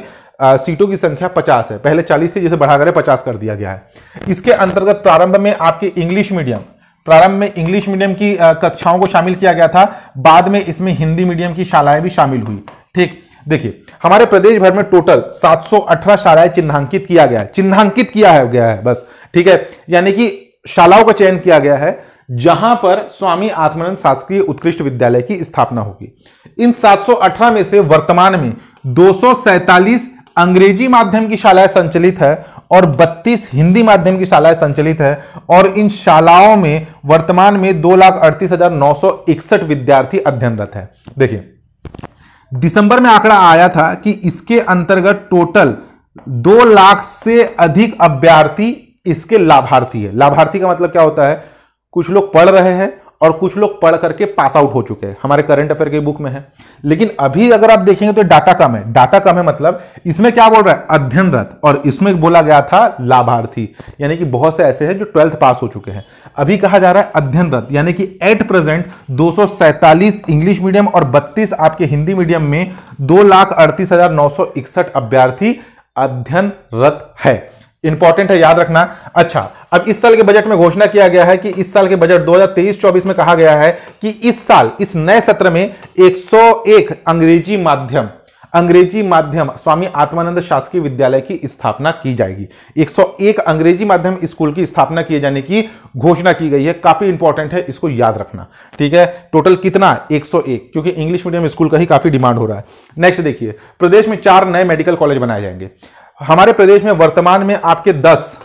सीटों की संख्या 50 है पहले 40 थी जिसे बढ़ाकर 50 कर दिया गया है इसके अंतर्गत प्रारंभ में आपके इंग्लिश मीडियम प्रारंभ में इंग्लिश मीडियम की कक्षाओं को शामिल किया गया था बाद में इसमें हिंदी मीडियम की शालाएं भी शामिल हुई ठीक देखिए हमारे प्रदेश भर में टोटल सात सौ अठारह शालाएं चिन्हांकित किया गया है चिन्हांकित किया है गया है बस ठीक है यानी कि शालाओं का चयन किया गया है जहां पर स्वामी आत्मानंद शासकीय उत्कृष्ट विद्यालय की स्थापना होगी इन 718 में से वर्तमान में दो अंग्रेजी माध्यम की शालाएं संचालित है और 32 हिंदी माध्यम की शालाएं संचालित है और इन शालाओं में वर्तमान में दो लाख अड़तीस हजार नौ सौ इकसठ विद्यार्थी अध्ययनरत है देखिए दिसंबर में आंकड़ा आया था कि इसके अंतर्गत टोटल दो लाख से अधिक अभ्यर्थी इसके लाभार्थी है लाभार्थी का मतलब क्या होता है कुछ लोग पढ़ रहे हैं और कुछ लोग पढ़ करके पास आउट हो चुके हैं हमारे करंट अफेयर के बुक में है लेकिन अभी अगर आप देखेंगे तो डाटा कम है डाटा कम है मतलब इसमें क्या बोल रहा है अध्ययनरत और इसमें बोला गया था लाभार्थी यानी कि बहुत से ऐसे हैं जो ट्वेल्थ पास हो चुके हैं अभी कहा जा रहा है अध्ययनरत यानी कि एट प्रेजेंट दो इंग्लिश मीडियम और बत्तीस आपके हिंदी मीडियम में दो लाख अड़तीस हजार नौ सौ इकसठ अभ्यर्थी अध्ययनरत है इंपॉर्टेंट है याद रखना अच्छा अब इस साल के बजट में घोषणा किया गया है कि इस साल के बजट 2023-24 में कहा गया है कि इस साल इस नए सत्र में 101 अंग्रेजी माध्यम अंग्रेजी माध्यम स्वामी आत्मानंद शासकीय विद्यालय की स्थापना की जाएगी 101 अंग्रेजी माध्यम स्कूल की स्थापना किए जाने की घोषणा की गई है काफी इंपॉर्टेंट है इसको याद रखना ठीक है टोटल कितना 101 क्योंकि इंग्लिश मीडियम स्कूल का ही काफी डिमांड हो रहा है नेक्स्ट देखिए प्रदेश में चार नए मेडिकल कॉलेज बनाए जाएंगे हमारे प्रदेश में वर्तमान में आपके दस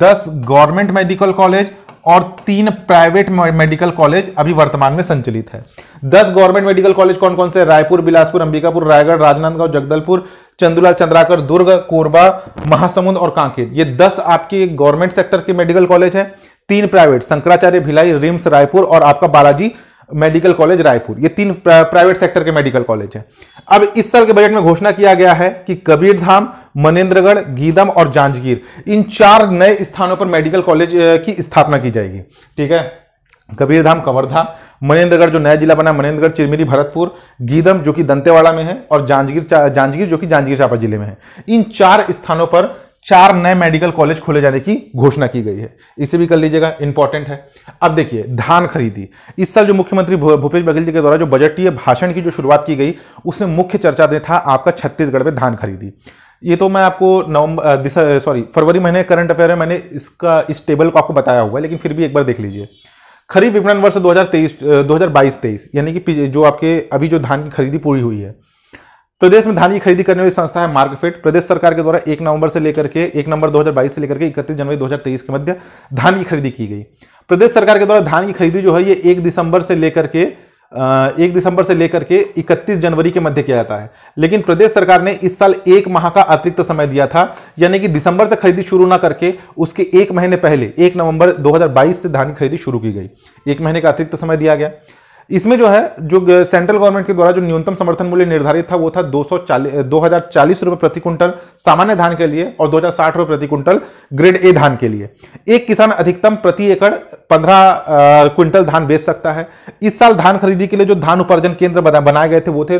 दस गवर्नमेंट मेडिकल कॉलेज और तीन प्राइवेट मेडिकल कॉलेज अभी वर्तमान में संचालित है दस गवर्नमेंट मेडिकल कॉलेज कौन कौन से रायपुर बिलासपुर अंबिकापुर रायगढ़ राजनांदगांव जगदलपुर चंदूलाल चंद्राकर दुर्ग कोरबा महासमुंद और कांकेर ये दस आपके गवर्नमेंट सेक्टर के मेडिकल कॉलेज हैं तीन प्राइवेट शंकराचार्य भिलाई रिम्स रायपुर और आपका बालाजी मेडिकल कॉलेज रायपुर ये तीन प्राइवेट सेक्टर के मेडिकल कॉलेज हैं अब इस साल के बजट में घोषणा किया गया है कि कबीरधाम मनेन्द्रगढ़ गीदम और जांजगीर इन चार नए स्थानों पर मेडिकल कॉलेज की स्थापना की जाएगी ठीक है कबीरधाम कवर्धा मनेन्द्रगढ़ जो नया जिला बना मनेन्द्रगढ़ चिरमिरी भरतपुर गीदम जो कि दंतेवाड़ा में है और जांजगीर जांजगीर जो कि जांजगीर चांपा जिले में है इन चार स्थानों पर चार नए मेडिकल कॉलेज खोले जाने की घोषणा की गई है इसे भी कर लीजिएगा इंपॉर्टेंट है अब देखिए धान खरीदी इस साल जो मुख्यमंत्री भूपेश बघेल जी के द्वारा जो बजटीय भाषण की जो शुरुआत की गई उसमें मुख्य चर्चा था आपका छत्तीसगढ़ में धान खरीदी ये तो मैं आपको नवंबर सॉरी फरवरी महीने करंट अफेयर है मैंने इसका इस टेबल को आपको बताया हुआ है लेकिन फिर भी एक बार देख लीजिए खरीफ विपणन वर्ष 2023 2022-23 यानी कि जो आपके अभी जो धान की खरीदी पूरी हुई है प्रदेश में धान की खरीदी करने वाली संस्था है मार्केट प्रदेश सरकार के द्वारा एक नवंबर से लेकर के एक नवंबर 2022 से लेकर के इकतीस जनवरी 2023 के मध्य धान की खरीदी की गई प्रदेश सरकार के द्वारा धान की खरीदी जो है ये एक दिसंबर से लेकर के एक दिसंबर से लेकर के 31 जनवरी के मध्य किया जाता है लेकिन प्रदेश सरकार ने इस साल एक माह का अतिरिक्त समय दिया था यानी कि दिसंबर से खरीदी शुरू ना करके उसके एक महीने पहले एक नवंबर 2022 से धान की खरीदी शुरू की गई एक महीने का अतिरिक्त समय दिया गया इसमें जो है जो सेंट्रल गवर्नमेंट के द्वारा जो न्यूनतम समर्थन मूल्य निर्धारित था वो था दो सौ रुपए प्रति क्विंटल सामान्य धान के लिए और दो हजार प्रति क्विंटल ग्रेड ए धान के लिए एक किसान अधिकतम प्रति एकड़ पंद्रह क्विंटल धान बेच सकता है इस साल धान खरीदी के लिए जो धान उपार्जन केंद्र बनाए गए थे वो थे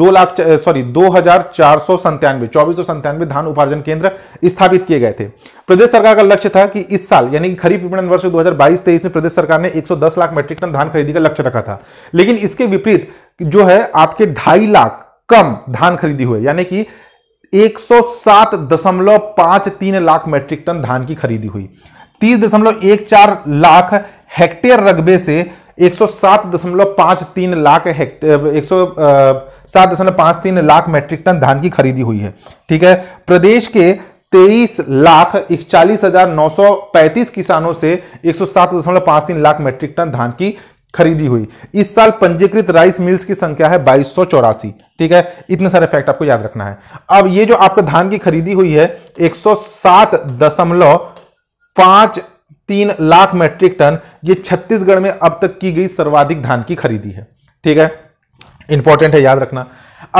दो लाख सॉरी दो हजार चार सौ संतानवे चौबीस सौ संतानवे धान उपार्जन केंद्र स्थापित किए गए थे प्रदेश सरकार का लक्ष्य था कि इस साल यानी खरीफ विपणन वर्ष 2022-23 में प्रदेश सरकार ने 110 लाख मेट्रिक टन धान खरीदी का लक्ष्य रखा था लेकिन इसके विपरीत जो है आपके ढाई लाख कम धान खरीदी हुए यानी कि एक लाख मेट्रिक टन धान की खरीदी हुई तीस दशमलव एक चार लाख हेक्टेयर रकबे से एक सौ सात दशमलव पांच तीन लाख एक सौ सात दशमलव पांच तीन लाख मैट्रिक टन धान की खरीदी हुई है ठीक है प्रदेश के तेईस लाख इकचालीस हजार नौ सौ पैंतीस किसानों से एक सौ सात दशमलव पांच तीन लाख मैट्रिक टन धान की खरीदी हुई इस साल पंजीकृत राइस मिल्स की संख्या है बाईस सौ चौरासी ठीक है इतने सारे फैक्ट आपको याद रखना है अब ये जो आपका धान की खरीदी हुई है एक सौ सात दशमलव पांच तीन लाख मैट्रिक टन ये छत्तीसगढ़ में अब तक की गई सर्वाधिक धान की खरीदी है ठीक है इंपॉर्टेंट है याद रखना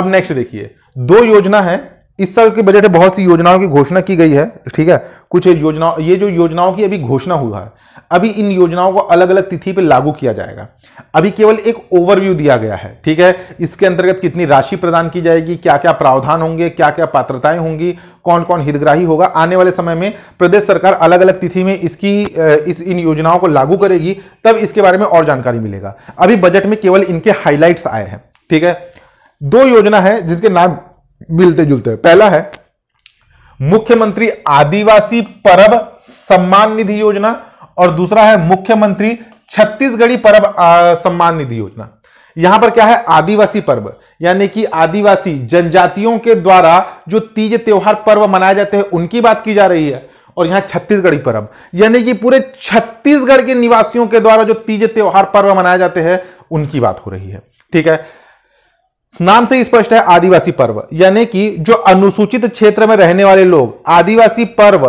अब नेक्स्ट देखिए दो योजना है इस साल के बजट में बहुत सी योजनाओं की घोषणा की गई है ठीक है कुछ योजना ये जो योजनाओं की अभी घोषणा हुआ है अभी इन योजनाओं को अलग अलग तिथि पर लागू किया जाएगा अभी केवल एक ओवरव्यू दिया गया है ठीक है इसके अंतर्गत कितनी राशि प्रदान की जाएगी क्या क्या प्रावधान होंगे क्या क्या पात्रताएं होंगी कौन कौन हितग्राही होगा आने वाले समय में प्रदेश सरकार अलग अलग तिथि में इसकी इस इन योजनाओं को लागू करेगी तब इसके बारे में और जानकारी मिलेगा अभी बजट में केवल इनके हाईलाइट्स आए हैं ठीक है दो योजना है जिसके नाम मिलते जुलते पहला है मुख्यमंत्री आदिवासी परब सम्मान निधि योजना और दूसरा है मुख्यमंत्री छत्तीसगढ़ी परब सम्मान निधि योजना यहां पर क्या है आदिवासी पर्व यानी कि आदिवासी जनजातियों के द्वारा जो तीज त्योहार पर्व मनाए जाते हैं उनकी बात की जा रही है और यहां छत्तीसगढ़ी पर्व यानी कि पूरे छत्तीसगढ़ के निवासियों के द्वारा जो तीज त्योहार पर्व मनाए जाते हैं उनकी बात हो रही है ठीक है नाम से स्पष्ट है आदिवासी पर्व यानी कि जो अनुसूचित क्षेत्र में रहने वाले लोग आदिवासी पर्व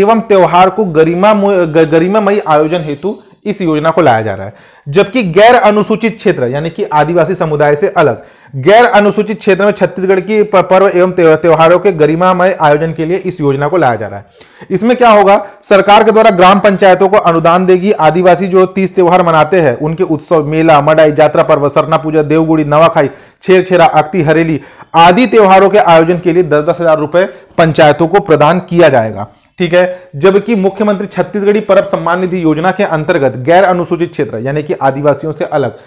एवं त्योहार को गरिमा गरिमामयी आयोजन हेतु इस योजना को लाया जा रहा है जबकि गैर अनुसूचित क्षेत्र यानी कि आदिवासी समुदाय से अलग गैर अनुसूचित क्षेत्र में छत्तीसगढ़ की पर्व एवं त्योहारों के गरिमामय आयोजन के लिए इस योजना को लाया जा रहा है इसमें क्या होगा सरकार के द्वारा ग्राम पंचायतों को अनुदान देगी आदिवासी जो तीस त्योहार मनाते हैं उनके उत्सव मेला मडाई यात्रा पर्व सरना पूजा देवगुड़ी नवाखाई छेरछेरा अक्ति हरेली आदि त्योहारों के आयोजन के लिए दस दस हजार रुपए पंचायतों को प्रदान किया जाएगा ठीक है जबकि मुख्यमंत्री छत्तीसगढ़ी पर्व सम्मान निधि योजना के अंतर्गत गैर अनुसूचित क्षेत्र यानी कि आदिवासियों से अलग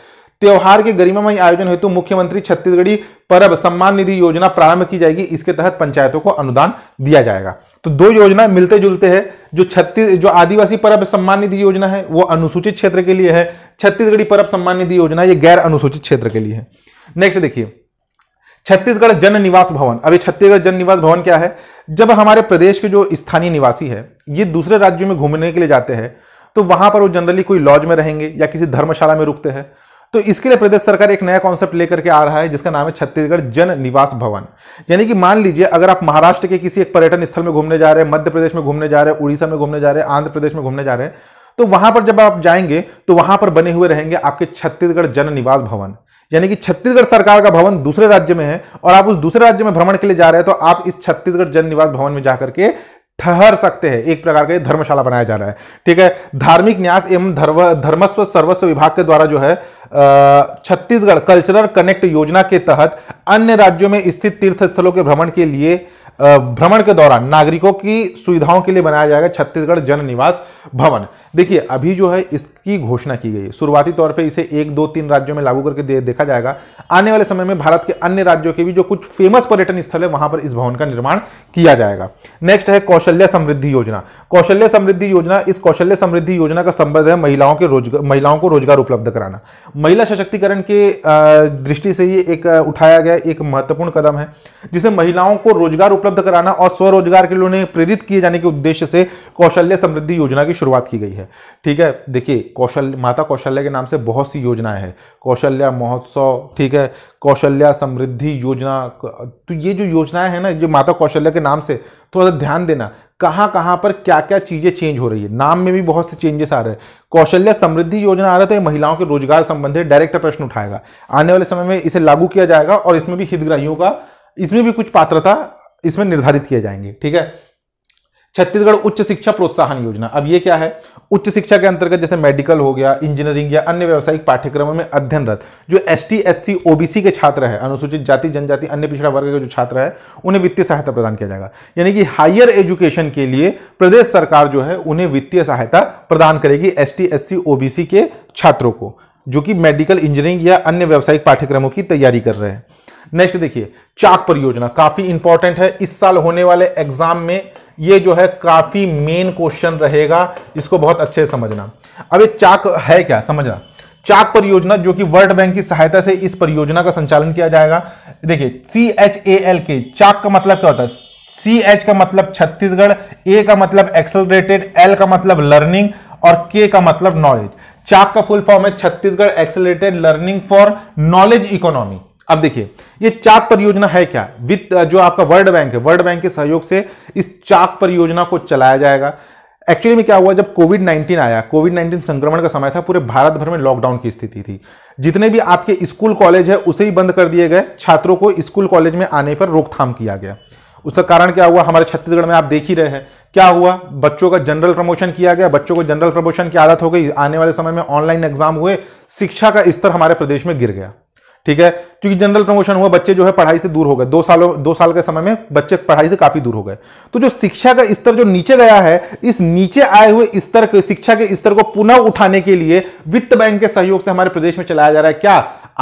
त्यौहार के गरिमामय आयोजन हेतु मुख्यमंत्री छत्तीसगढ़ी परब सम्मान निधि योजना प्रारंभ की जाएगी इसके तहत पंचायतों को अनुदान दिया जाएगा तो दो योजना मिलते जुलते हैं जो छत्तीस जो आदिवासी परब सम्मान निधि योजना है वो अनुसूचित क्षेत्र के लिए है छत्तीसगढ़ी परब सम्मान निधि योजना ये गैर अनुसूचित क्षेत्र के लिए है नेक्स्ट देखिए छत्तीसगढ़ जन निवास भवन अभी छत्तीसगढ़ जन निवास भवन क्या है जब हमारे प्रदेश के जो स्थानीय निवासी है ये दूसरे राज्यों में घूमने के लिए जाते हैं तो वहां पर वो जनरली कोई लॉज में रहेंगे या किसी धर्मशाला में रुकते हैं तो इसके लिए प्रदेश सरकार एक नया कॉन्सेप्ट लेकर के आ रहा है जिसका नाम है छत्तीसगढ़ जन निवास भवन यानी कि मान लीजिए अगर आप महाराष्ट्र के किसी एक पर्यटन स्थल में घूमने जा रहे हैं मध्य प्रदेश में घूमने जा रहे हैं उड़ीसा में घूमने जा रहे हैं आंध्र प्रदेश में घूमने जा रहे हैं तो वहां पर जब आप जाएंगे तो वहां पर बने हुए रहेंगे आपके छत्तीसगढ़ जन निवास भवन यानी कि छत्तीसगढ़ सरकार का भवन दूसरे राज्य में है और आप उस दूसरे राज्य में भ्रमण के लिए जा रहे हैं तो आप इस छत्तीसगढ़ जन निवास भवन में जाकर के ठहर सकते हैं एक प्रकार का धर्मशाला बनाया जा रहा है ठीक है धार्मिक न्यास एवं धर्म धर्मस्व सर्वस्व विभाग के द्वारा जो है छत्तीसगढ़ कल्चरल कनेक्ट योजना के तहत अन्य राज्यों में स्थित तीर्थ स्थलों के भ्रमण के लिए भ्रमण के दौरान नागरिकों की सुविधाओं के लिए बनाया जाएगा छत्तीसगढ़ जन निवास भवन देखिए अभी जो है इसकी घोषणा की गई है शुरुआती तौर पे इसे एक दो तीन राज्यों में लागू करके दे, देखा जाएगा आने वाले समय में भारत के अन्य राज्यों के भी जो कुछ फेमस पर्यटन स्थल है वहां पर इस भवन का निर्माण किया जाएगा नेक्स्ट है कौशल्य समृद्धि योजना कौशल्य समृद्धि योजना इस कौशल्य समृद्धि योजना का संबंध है महिलाओं के रोजगार महिलाओं को रोजगार उपलब्ध कराना महिला सशक्तिकरण के दृष्टि से ये एक उठाया गया एक महत्वपूर्ण कदम है जिसे महिलाओं को रोजगार उपलब्ध कराना और स्वरोजगार के लिए उन्हें प्रेरित किए जाने के उद्देश्य से कौशल्य समृद्धि योजना की शुरुआत की गई है है ठीक है देखिए कौशल माता कौशल्या के नाम से बहुत सी योजनाएं हैं कौशल्या महोत्सव ठीक है कौशल्या समृद्धि योजना तो ये जो योजनाएं हैं ना जो माता कौशल्या के नाम से थोड़ा सा ध्यान देना कहाँ कहाँ पर क्या क्या चीज़ें चेंज हो रही है नाम में भी बहुत से चेंजेस आ रहे हैं कौशल्या समृद्धि योजना आ रहा था महिलाओं के रोजगार संबंधी डायरेक्ट प्रश्न उठाएगा आने वाले समय में इसे लागू किया जाएगा और इसमें भी हितग्राहियों का इसमें भी कुछ पात्रता इसमें निर्धारित किए जाएंगे ठीक है छत्तीसगढ़ उच्च शिक्षा प्रोत्साहन योजना अब ये क्या है उच्च शिक्षा के अंतर्गत जैसे मेडिकल हो गया इंजीनियरिंग या अन्य व्यावसायिक पाठ्यक्रमों में अध्ययनरत जो S T S C OBC के छात्र है अनुसूचित जाति जनजाति अन्य पिछड़ा वर्ग के जो छात्र है उन्हें वित्तीय सहायता प्रदान किया जाएगा यानी कि हायर एजुकेशन के लिए प्रदेश सरकार जो है उन्हें वित्तीय सहायता प्रदान करेगी S T S C OBC के छात्रों को जो कि मेडिकल इंजीनियरिंग या अन्य व्यावसायिक पाठ्यक्रमों की तैयारी कर रहे हैं नेक्स्ट देखिए चाक परियोजना काफी इंपॉर्टेंट है इस साल होने वाले एग्जाम में ये जो है काफ़ी मेन क्वेश्चन रहेगा इसको बहुत अच्छे से समझना अब ये चाक है क्या समझना चाक परियोजना जो कि वर्ल्ड बैंक की सहायता से इस परियोजना का संचालन किया जाएगा देखिए सी एच ए एल के चाक का मतलब क्या होता है सी एच का मतलब छत्तीसगढ़ ए का मतलब एक्सेलरेटेड एल का मतलब लर्निंग और के का मतलब नॉलेज चाक का फुल फॉर्म है Chhattisgarh accelerated learning for knowledge economy अब देखिए ये चाक परियोजना है क्या वित्त जो आपका वर्ल्ड बैंक है वर्ल्ड बैंक के सहयोग से इस चाक परियोजना को चलाया जाएगा एक्चुअली में क्या हुआ जब कोविड 19 आया कोविड 19 संक्रमण का समय था पूरे भारत भर में लॉकडाउन की स्थिति थी जितने भी आपके स्कूल कॉलेज है उसे ही बंद कर दिए गए छात्रों को स्कूल कॉलेज में आने पर रोकथाम किया गया उसका कारण क्या हुआ हमारे छत्तीसगढ़ में आप देख ही रहे हैं क्या हुआ बच्चों का जनरल प्रमोशन किया गया बच्चों को जनरल प्रमोशन की आदत हो गई आने वाले समय में ऑनलाइन एग्जाम हुए शिक्षा का स्तर हमारे प्रदेश में गिर गया ठीक है क्योंकि जनरल प्रमोशन हुआ बच्चे जो है पढ़ाई से दूर हो गए दो सालों दो साल के समय में बच्चे पढ़ाई से काफी दूर हो गए तो जो शिक्षा का स्तर जो नीचे गया है इस नीचे आए हुए स्तर के शिक्षा के स्तर को पुनः उठाने के लिए वित्त बैंक के सहयोग से हमारे प्रदेश में चलाया जा रहा है क्या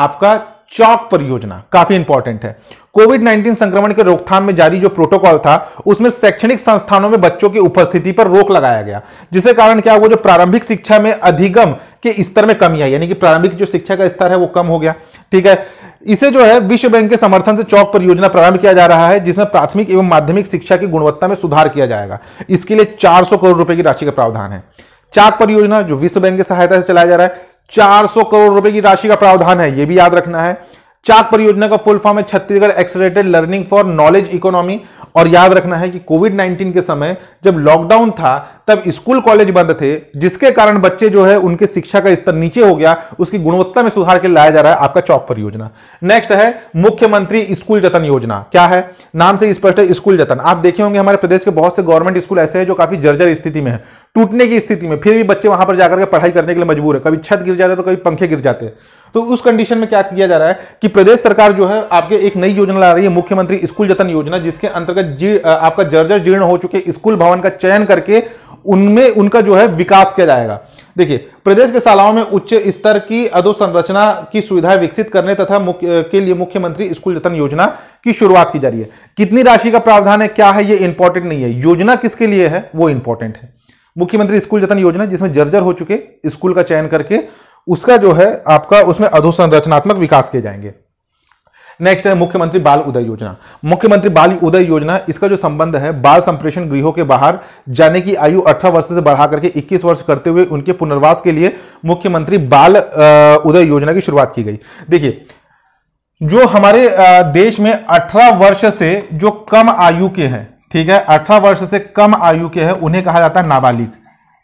आपका चौक परियोजना काफी इंपॉर्टेंट है कोविड 19 संक्रमण के रोकथाम में जारी जो प्रोटोकॉल था उसमें शैक्षणिक संस्थानों में बच्चों की उपस्थिति पर रोक लगाया गया जिसके कारण क्या हुआ जो प्रारंभिक शिक्षा में अधिगम के स्तर में कमी आई यानी कि प्रारंभिक जो शिक्षा का स्तर है वो कम हो गया ठीक है इसे जो है विश्व बैंक के समर्थन से चौक परियोजना प्रारंभ किया जा रहा है जिसमें प्राथमिक एवं माध्यमिक शिक्षा की गुणवत्ता में सुधार किया जाएगा इसके लिए 400 करोड़ रुपए की राशि का प्रावधान है चाक परियोजना जो विश्व बैंक की सहायता से चलाया जा रहा है 400 करोड़ रुपए की राशि का प्रावधान है यह भी याद रखना है चाक परियोजना का फुल फॉर्म है Chhattisgarh accelerated learning for knowledge economy और याद रखना है कि कोविड 19 के समय जब लॉकडाउन था तब स्कूल कॉलेज बंद थे जिसके कारण बच्चे जो है उनके शिक्षा का स्तर नीचे हो गया उसकी गुणवत्ता में सुधार के लाया जा रहा है आपका चौक परियोजना नेक्स्ट है मुख्यमंत्री स्कूल जतन योजना क्या है नाम से स्पष्ट है स्कूल जतन आप देखे होंगे हमारे प्रदेश के बहुत से गवर्नमेंट स्कूल ऐसे हैं जो काफी जर्जर स्थिति में है टूटने की स्थिति में फिर भी बच्चे वहां पर जाकर के पढ़ाई करने के लिए मजबूर है कभी छत गिर जाते तो कभी पंखे गिर जाते हैं तो उस कंडीशन में क्या किया जा रहा है कि प्रदेश सरकार जो है आपके एक नई योजना ला रही है मुख्यमंत्री स्कूल जतन योजना जिसके अंतर्गत आपका जर्जर जीर्ण हो चुके स्कूल भवन का चयन करके उनमें उनका जो है विकास किया जाएगा देखिए प्रदेश के शालाओं में उच्च स्तर की अधोसंरचना की सुविधाएं विकसित करने तथा के लिए मुख्यमंत्री स्कूल जतन योजना की शुरुआत की जा रही है कितनी राशि का प्रावधान है क्या है ये इंपॉर्टेंट नहीं है योजना किसके लिए है वो इंपॉर्टेंट है मुख्यमंत्री स्कूल जतन योजना जिसमें जर्जर हो चुके स्कूल का चयन करके उसका जो है आपका उसमें अधोसंरचनात्मक विकास किए जाएंगे नेक्स्ट है मुख्यमंत्री बाल उदय योजना मुख्यमंत्री बाल उदय योजना इसका जो संबंध है बाल संप्रेषण गृहों के बाहर जाने की आयु 18 वर्ष से बढ़ा करके 21 वर्ष करते हुए उनके पुनर्वास के लिए मुख्यमंत्री बाल उदय योजना की शुरुआत की गई देखिए जो हमारे देश में 18 वर्ष से जो कम आयु के हैं ठीक है 18 वर्ष से कम आयु के हैं उन्हें कहा जाता है नाबालिग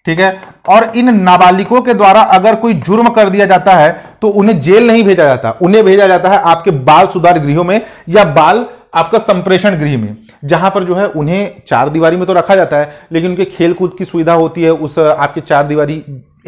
ठीक है और इन नाबालिगों के द्वारा अगर कोई जुर्म कर दिया जाता है तो उन्हें जेल नहीं भेजा जाता उन्हें भेजा जाता है आपके बाल सुधार गृहों में या बाल आपका संप्रेषण गृह में जहां पर जो है उन्हें चार दीवारी में तो रखा जाता है लेकिन उनके खेलकूद की सुविधा होती है उस आपके चार दीवारी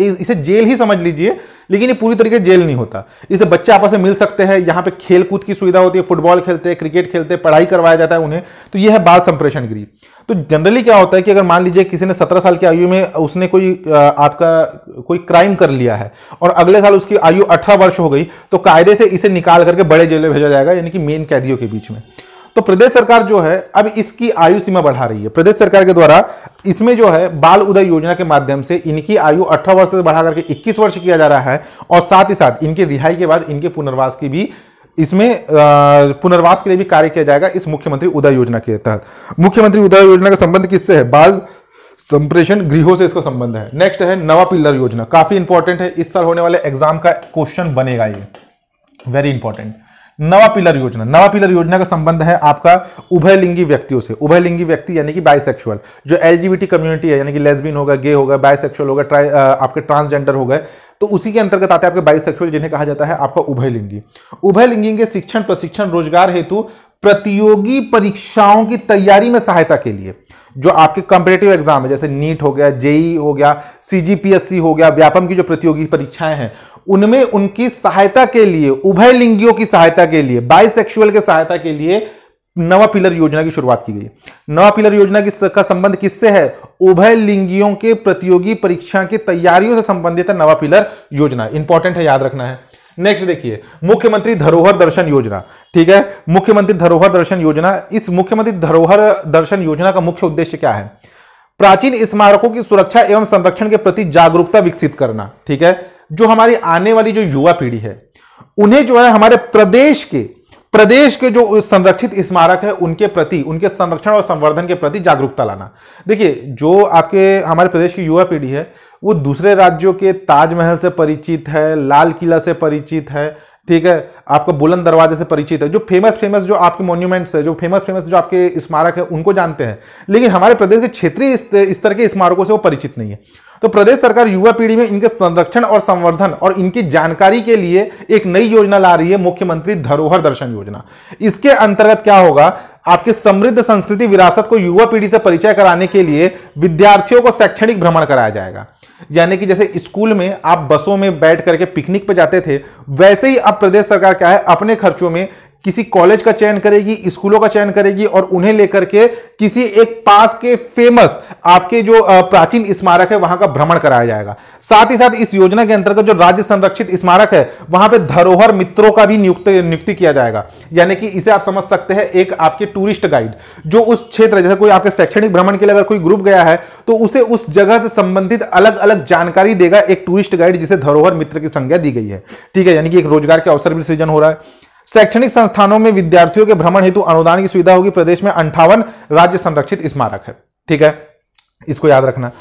इसे जेल ही समझ लीजिए लेकिन ये पूरी तरीके जेल नहीं होता इसे बच्चे आपस में मिल सकते हैं यहाँ पे खेल कूद की सुविधा होती है फुटबॉल खेलते हैं क्रिकेट खेलते हैं पढ़ाई करवाया जाता है उन्हें तो यह है बाल संप्रेषण गृह तो जनरली क्या होता है कि अगर मान लीजिए किसी ने सत्रह साल की आयु में उसने कोई आपका कोई क्राइम कर लिया है और अगले साल उसकी आयु अठारह वर्ष हो गई तो कायदे से इसे निकाल करके बड़े जेल में भेजा जाएगा यानी कि मेन कैदियों के बीच में तो प्रदेश सरकार जो है अब इसकी आयु सीमा बढ़ा रही है प्रदेश सरकार के द्वारा इसमें जो है बाल उदय योजना के माध्यम से इनकी आयु अठारह वर्ष से बढ़ा करके इक्कीस वर्ष किया जा रहा है और साथ ही साथ इनके रिहाई के बाद इनके पुनर्वास की भी इसमें पुनर्वास के लिए भी कार्य किया जाएगा इस मुख्यमंत्री उदय योजना के तहत मुख्यमंत्री उदय योजना का संबंध किससे है बाल संप्रेषण गृहों से इसका संबंध है नेक्स्ट है नवा पिल्लर योजना काफी इंपॉर्टेंट है इस साल होने वाले एग्जाम का क्वेश्चन बनेगा ये वेरी इंपॉर्टेंट नवा पिलर योजना नवा पिलर योजना का संबंध है आपका उभयलिंगी व्यक्तियों से उभयलिंगी व्यक्ति यानी कि बाइसेक्सुअल जो एलजीबीटी कम्युनिटी है यानी कि लेस्बिन होगा गे होगा बाइसेक्सुअल होगा ट्राई आपके ट्रांसजेंडर हो गए तो उसी के अंतर्गत आते हैं आपके बाइसेक्सुअल जिन्हें कहा जाता है आपका उभयलिंगी उभयलिंगी के शिक्षण प्रशिक्षण रोजगार हेतु प्रतियोगी परीक्षाओं की तैयारी में सहायता के लिए जो आपके कंपिटेटिव एग्जाम है जैसे नीट हो गया जेई हो गया सीजीपीएससी हो गया व्यापम की जो प्रतियोगी परीक्षाएं हैं उनमें उनकी सहायता के लिए उभय लिंगियों की सहायता के लिए बाइसेक्सुअल के सहायता के लिए नवा पिलर योजना की शुरुआत की गई नवा पिलर योजना की का संबंध किससे है उभय लिंगियों के प्रतियोगी परीक्षा की तैयारियों से संबंधित है नवा पिलर योजना इंपॉर्टेंट है याद रखना है नेक्स्ट देखिए मुख्यमंत्री धरोहर दर्शन योजना ठीक है मुख्यमंत्री धरोहर दर्शन योजना इस मुख्यमंत्री धरोहर दर्शन योजना का मुख्य उद्देश्य क्या है प्राचीन स्मारकों की सुरक्षा एवं संरक्षण के प्रति जागरूकता विकसित करना ठीक है जो हमारी आने वाली जो युवा पीढ़ी है उन्हें जो है हमारे प्रदेश के प्रदेश के जो संरक्षित स्मारक है उनके प्रति उनके संरक्षण और संवर्धन के प्रति जागरूकता लाना देखिए जो आपके हमारे प्रदेश की युवा पीढ़ी है वो दूसरे राज्यों के ताजमहल से परिचित है लाल किला से परिचित है ठीक है आपका बुलंद दरवाजे से परिचित है जो फेमस फेमस जो आपके मोन्यूमेंट्स है जो फेमस फेमस जो आपके स्मारक है उनको जानते हैं लेकिन हमारे प्रदेश के क्षेत्रीय स्तर के स्मारकों से वो परिचित नहीं है तो प्रदेश सरकार युवा पीढ़ी में इनके संरक्षण और संवर्धन और इनकी जानकारी के लिए एक नई योजना ला रही है मुख्यमंत्री धरोहर दर्शन योजना इसके अंतर्गत क्या होगा आपके समृद्ध संस्कृति विरासत को युवा पीढ़ी से परिचय कराने के लिए विद्यार्थियों को शैक्षणिक भ्रमण कराया जाएगा यानी कि जैसे स्कूल में आप बसों में बैठ करके पिकनिक पे जाते थे वैसे ही अब प्रदेश सरकार क्या है अपने खर्चों में किसी कॉलेज का चयन करेगी स्कूलों का चयन करेगी और उन्हें लेकर के किसी एक पास के फेमस आपके जो प्राचीन स्मारक है वहां का भ्रमण कराया जाएगा साथ ही साथ इस योजना के अंतर्गत जो राज्य संरक्षित स्मारक है वहां पे धरोहर मित्रों का भी नियुक्त नियुक्ति किया जाएगा यानी कि इसे आप समझ सकते हैं एक आपके टूरिस्ट गाइड जो उस क्षेत्र जैसे कोई आपके शैक्षणिक भ्रमण के लिए अगर कोई ग्रुप गया है तो उसे उस जगह से संबंधित अलग अलग जानकारी देगा एक टूरिस्ट गाइड जिसे धरोहर मित्र की संज्ञा दी गई है ठीक है यानी कि एक रोजगार के अवसर भी सृजन हो रहा है शैक्षणिक संस्थानों में विद्यार्थियों के भ्रमण हेतु अनुदान की सुविधा होगी प्रदेश में अंठावन राज्य संरक्षित स्मारक है ठीक है इसको याद रखना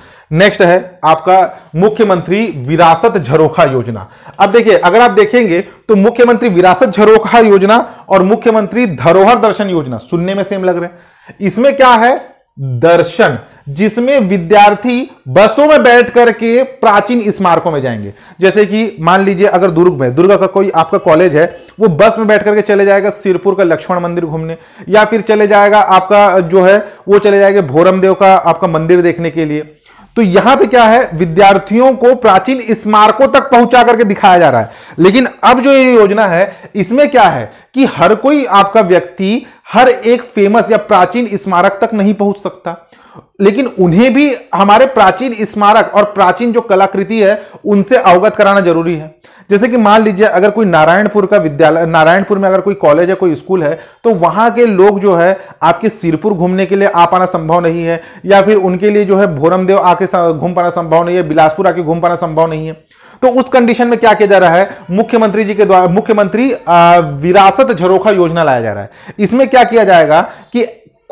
नेक्स्ट है आपका मुख्यमंत्री विरासत झरोखा योजना अब देखिए अगर आप देखेंगे तो मुख्यमंत्री विरासत झरोखा योजना और मुख्यमंत्री धरोहर दर्शन योजना सुनने में सेम लग रहे हैं इसमें क्या है दर्शन जिसमें विद्यार्थी बसों में बैठ करके प्राचीन स्मारकों में जाएंगे जैसे कि मान लीजिए अगर दुर्ग में दुर्ग का कोई आपका कॉलेज है वो बस में बैठ करके चले जाएगा सिरपुर का लक्ष्मण मंदिर घूमने या फिर चले जाएगा आपका जो है वो चले जाएगा भोरमदेव का आपका मंदिर देखने के लिए तो यहां पे क्या है विद्यार्थियों को प्राचीन स्मारकों तक पहुंचा करके दिखाया जा रहा है लेकिन अब जो ये योजना है इसमें क्या है कि हर कोई आपका व्यक्ति हर एक फेमस या प्राचीन स्मारक तक नहीं पहुंच सकता लेकिन उन्हें भी हमारे प्राचीन स्मारक और प्राचीन जो कलाकृति है उनसे अवगत कराना जरूरी है जैसे कि मान लीजिए अगर कोई नारायणपुर का विद्यालय नारायणपुर में अगर कोई कॉलेज है कोई स्कूल है तो वहां के लोग जो है आपके सिरपुर घूमने के लिए आ पाना संभव नहीं है या फिर उनके लिए जो है भोरमदेव आके घूम पाना संभव नहीं है बिलासपुर आके घूम पाना संभव नहीं है तो उस कंडीशन में क्या किया जा रहा है मुख्यमंत्री जी के द्वारा मुख्यमंत्री विरासत झरोखा योजना लाया जा रहा है इसमें क्या किया जाएगा कि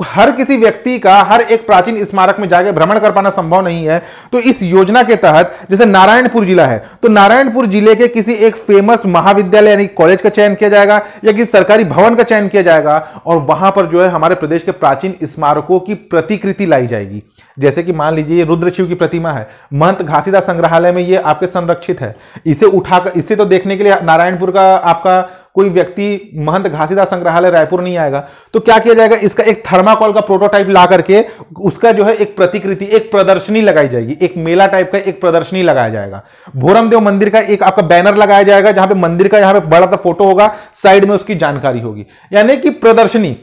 हर किसी व्यक्ति का हर एक प्राचीन स्मारक में जाकर भ्रमण कर पाना संभव नहीं है तो इस योजना के तहत जैसे नारायणपुर जिला है तो नारायणपुर जिले के किसी एक फेमस महाविद्यालय यानी कॉलेज का चयन किया जाएगा या किसी सरकारी भवन का चयन किया जाएगा और वहां पर जो है हमारे प्रदेश के प्राचीन स्मारकों की प्रतिकृति लाई जाएगी जैसे कि मान लीजिए ये रुद्र शिव की प्रतिमा है महंत घासीदास संग्रहालय में ये आपके संरक्षित है इसे उठाकर इसे तो देखने के लिए नारायणपुर का आपका कोई व्यक्ति महंत घासीदास संग्रहालय रायपुर नहीं आएगा तो क्या किया जाएगा इसका एक थर्माकोल का प्रोटोटाइप ला करके उसका जो है एक प्रतिकृति एक प्रदर्शनी लगाई जाएगी एक मेला टाइप का एक प्रदर्शनी लगाया जाएगा भोरमदेव मंदिर का एक आपका बैनर लगाया जाएगा जहां पे मंदिर का यहां पे बड़ा सा फोटो होगा साइड में उसकी जानकारी होगी यानी कि प्रदर्शनी